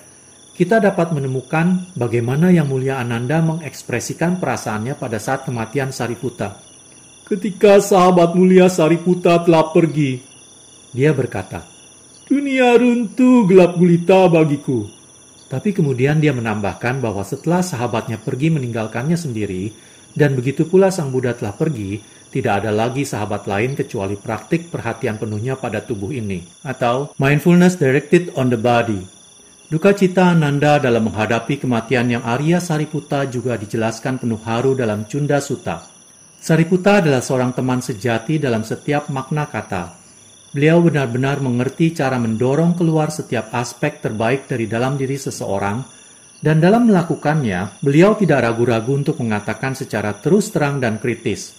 kita dapat menemukan bagaimana Yang Mulia Ananda mengekspresikan perasaannya pada saat kematian Sariputta. Ketika sahabat mulia Sariputta telah pergi, dia berkata, Dunia runtuh gelap gulita bagiku. Tapi kemudian dia menambahkan bahwa setelah sahabatnya pergi meninggalkannya sendiri, dan begitu pula sang Buddha telah pergi, tidak ada lagi sahabat lain kecuali praktik perhatian penuhnya pada tubuh ini, atau mindfulness directed on the body. Duka cita Nanda dalam menghadapi kematian yang Arya Sariputa juga dijelaskan penuh haru dalam Cunda Sutta. Sariputa adalah seorang teman sejati dalam setiap makna kata. Beliau benar-benar mengerti cara mendorong keluar setiap aspek terbaik dari dalam diri seseorang – dan dalam melakukannya, beliau tidak ragu-ragu untuk mengatakan secara terus terang dan kritis,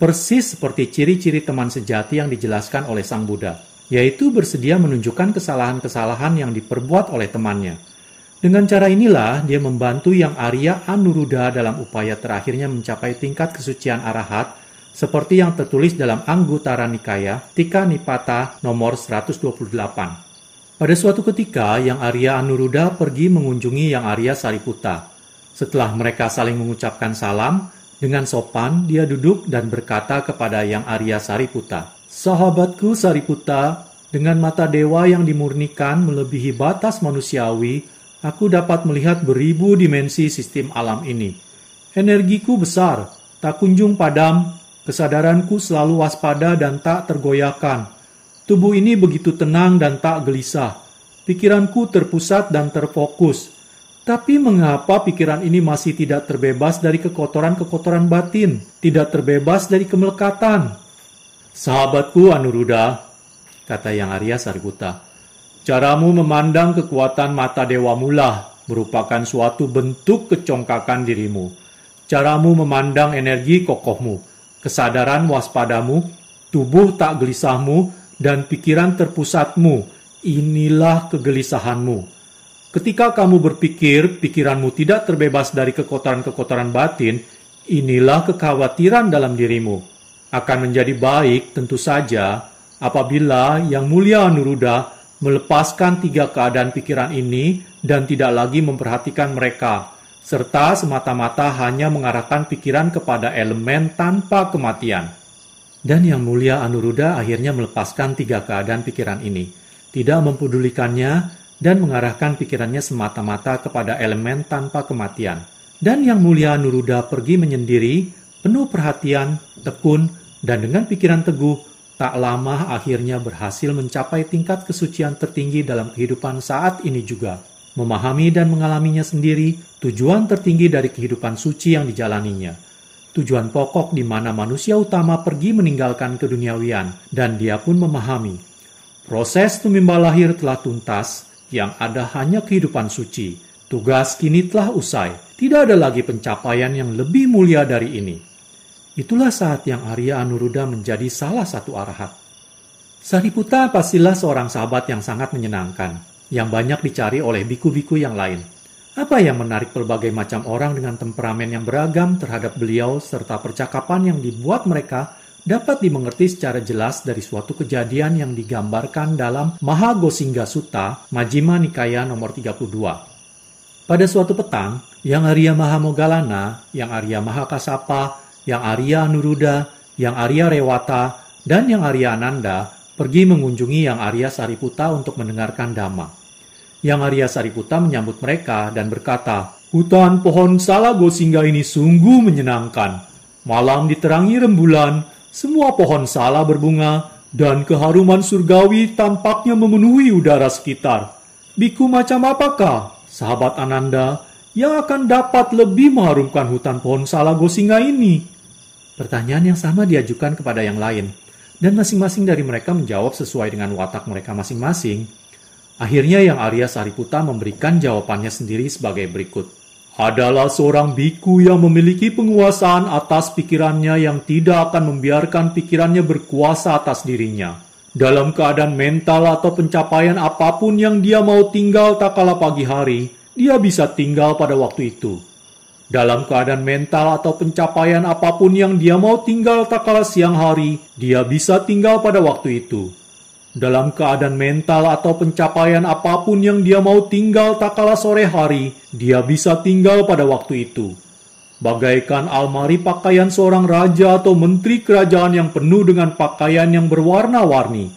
persis seperti ciri-ciri teman sejati yang dijelaskan oleh Sang Buddha, yaitu bersedia menunjukkan kesalahan-kesalahan yang diperbuat oleh temannya. Dengan cara inilah, dia membantu yang Arya Anuruddha dalam upaya terakhirnya mencapai tingkat kesucian arahat, seperti yang tertulis dalam Anggutara Nikaya, Tika Nipata nomor 128. Pada suatu ketika, Yang Arya Anuruddha pergi mengunjungi Yang Arya Sariputta. Setelah mereka saling mengucapkan salam, dengan sopan dia duduk dan berkata kepada Yang Arya Sariputta, Sahabatku Sariputta, dengan mata dewa yang dimurnikan melebihi batas manusiawi, aku dapat melihat beribu dimensi sistem alam ini. Energiku besar, tak kunjung padam, kesadaranku selalu waspada dan tak tergoyahkan. Tubuh ini begitu tenang dan tak gelisah. Pikiranku terpusat dan terfokus. Tapi mengapa pikiran ini masih tidak terbebas dari kekotoran-kekotoran batin, tidak terbebas dari kemelekatan? Sahabatku Anuruda, kata Yang Arya Sarguta, caramu memandang kekuatan mata Dewa Mula merupakan suatu bentuk kecongkakan dirimu. Caramu memandang energi kokohmu, kesadaran waspadamu, tubuh tak gelisahmu, dan pikiran terpusatmu, inilah kegelisahanmu. Ketika kamu berpikir pikiranmu tidak terbebas dari kekotoran-kekotoran batin, inilah kekhawatiran dalam dirimu. Akan menjadi baik tentu saja apabila Yang Mulia Nuruda melepaskan tiga keadaan pikiran ini dan tidak lagi memperhatikan mereka, serta semata-mata hanya mengarahkan pikiran kepada elemen tanpa kematian. Dan Yang Mulia Anuruddha akhirnya melepaskan tiga keadaan pikiran ini, tidak mempedulikannya dan mengarahkan pikirannya semata-mata kepada elemen tanpa kematian. Dan Yang Mulia Anuruddha pergi menyendiri, penuh perhatian, tekun, dan dengan pikiran teguh tak lama akhirnya berhasil mencapai tingkat kesucian tertinggi dalam kehidupan saat ini juga. Memahami dan mengalaminya sendiri, tujuan tertinggi dari kehidupan suci yang dijalaninya tujuan pokok di mana manusia utama pergi meninggalkan keduniawian, dan dia pun memahami. Proses tumimba lahir telah tuntas, yang ada hanya kehidupan suci. Tugas kini telah usai, tidak ada lagi pencapaian yang lebih mulia dari ini. Itulah saat yang Arya Anuruddha menjadi salah satu arahat. Sariputa pastilah seorang sahabat yang sangat menyenangkan, yang banyak dicari oleh biku-biku yang lain. Apa yang menarik pelbagai macam orang dengan temperamen yang beragam terhadap beliau serta percakapan yang dibuat mereka dapat dimengerti secara jelas dari suatu kejadian yang digambarkan dalam Mahagosingga Sutta Majima Nikaya nomor 32. Pada suatu petang, yang Arya Mahamogalana, yang Arya Mahakasapa, yang Arya Nuruda, yang Arya Rewata, dan yang Arya Ananda pergi mengunjungi yang Arya Sariputa untuk mendengarkan Dhamma. Yang Arya Sariputa menyambut mereka dan berkata, Hutan pohon salago singa ini sungguh menyenangkan. Malam diterangi rembulan, semua pohon salah berbunga, dan keharuman surgawi tampaknya memenuhi udara sekitar. Biku macam apakah, sahabat Ananda, yang akan dapat lebih mengharumkan hutan pohon salago singa ini? Pertanyaan yang sama diajukan kepada yang lain, dan masing-masing dari mereka menjawab sesuai dengan watak mereka masing-masing. Akhirnya yang Arya Sariputa memberikan jawabannya sendiri sebagai berikut. Adalah seorang biku yang memiliki penguasaan atas pikirannya yang tidak akan membiarkan pikirannya berkuasa atas dirinya. Dalam keadaan mental atau pencapaian apapun yang dia mau tinggal tak kalah pagi hari, dia bisa tinggal pada waktu itu. Dalam keadaan mental atau pencapaian apapun yang dia mau tinggal tak kalah siang hari, dia bisa tinggal pada waktu itu. Dalam keadaan mental atau pencapaian apapun yang dia mau tinggal tak kalah sore hari, dia bisa tinggal pada waktu itu. Bagaikan almari pakaian seorang raja atau menteri kerajaan yang penuh dengan pakaian yang berwarna-warni.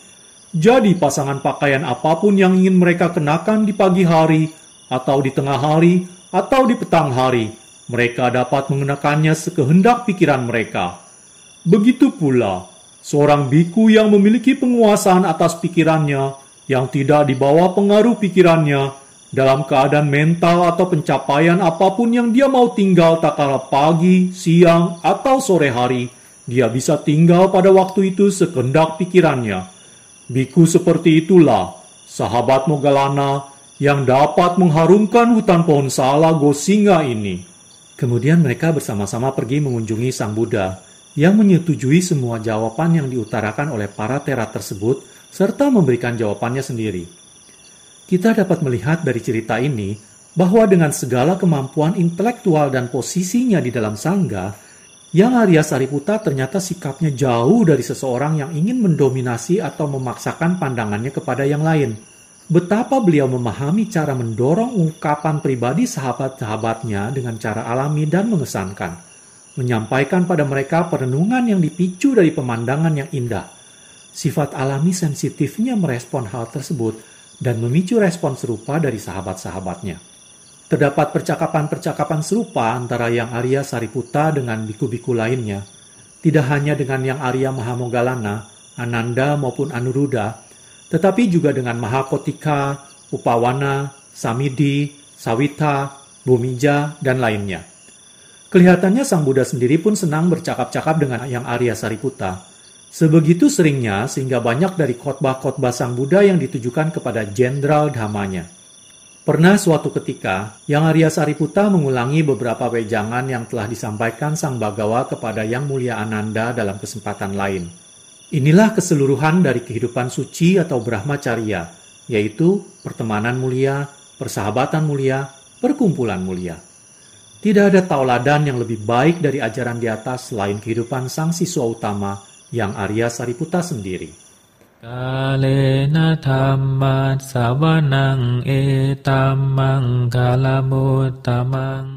Jadi pasangan pakaian apapun yang ingin mereka kenakan di pagi hari, atau di tengah hari, atau di petang hari, mereka dapat mengenakannya sekehendak pikiran mereka. Begitu pula, seorang biku yang memiliki penguasaan atas pikirannya yang tidak dibawa pengaruh pikirannya dalam keadaan mental atau pencapaian apapun yang dia mau tinggal tak kala pagi, siang, atau sore hari, dia bisa tinggal pada waktu itu sekendak pikirannya. Biku seperti itulah, sahabat Mogalana, yang dapat mengharumkan hutan pohon salah Gosinga ini. Kemudian mereka bersama-sama pergi mengunjungi Sang Buddha yang menyetujui semua jawaban yang diutarakan oleh para tera tersebut serta memberikan jawabannya sendiri. Kita dapat melihat dari cerita ini bahwa dengan segala kemampuan intelektual dan posisinya di dalam sangga, yang Arya Sariputa ternyata sikapnya jauh dari seseorang yang ingin mendominasi atau memaksakan pandangannya kepada yang lain. Betapa beliau memahami cara mendorong ungkapan pribadi sahabat-sahabatnya dengan cara alami dan mengesankan menyampaikan pada mereka perenungan yang dipicu dari pemandangan yang indah. Sifat alami sensitifnya merespon hal tersebut dan memicu respon serupa dari sahabat-sahabatnya. Terdapat percakapan-percakapan serupa antara yang Arya Sariputa dengan biku-biku lainnya. Tidak hanya dengan yang Arya Mahamogalana, Ananda maupun Anuruda, tetapi juga dengan Mahakotika, Upawana, Samidi, Sawita, Bumija, dan lainnya. Kelihatannya Sang Buddha sendiri pun senang bercakap-cakap dengan yang Arya Sariputta. Sebegitu seringnya sehingga banyak dari khotbah-khotbah Sang Buddha yang ditujukan kepada jenderal dhamanya. Pernah suatu ketika, Yang Arya Sariputta mengulangi beberapa wejangan yang telah disampaikan Sang Bagawa kepada Yang Mulia Ananda dalam kesempatan lain. Inilah keseluruhan dari kehidupan suci atau Brahmacarya, yaitu pertemanan mulia, persahabatan mulia, perkumpulan mulia. Tidak ada tauladan yang lebih baik dari ajaran di atas selain kehidupan sang siswa utama yang Arya Sariputa sendiri. Kalena sawanang etamang kalamutamang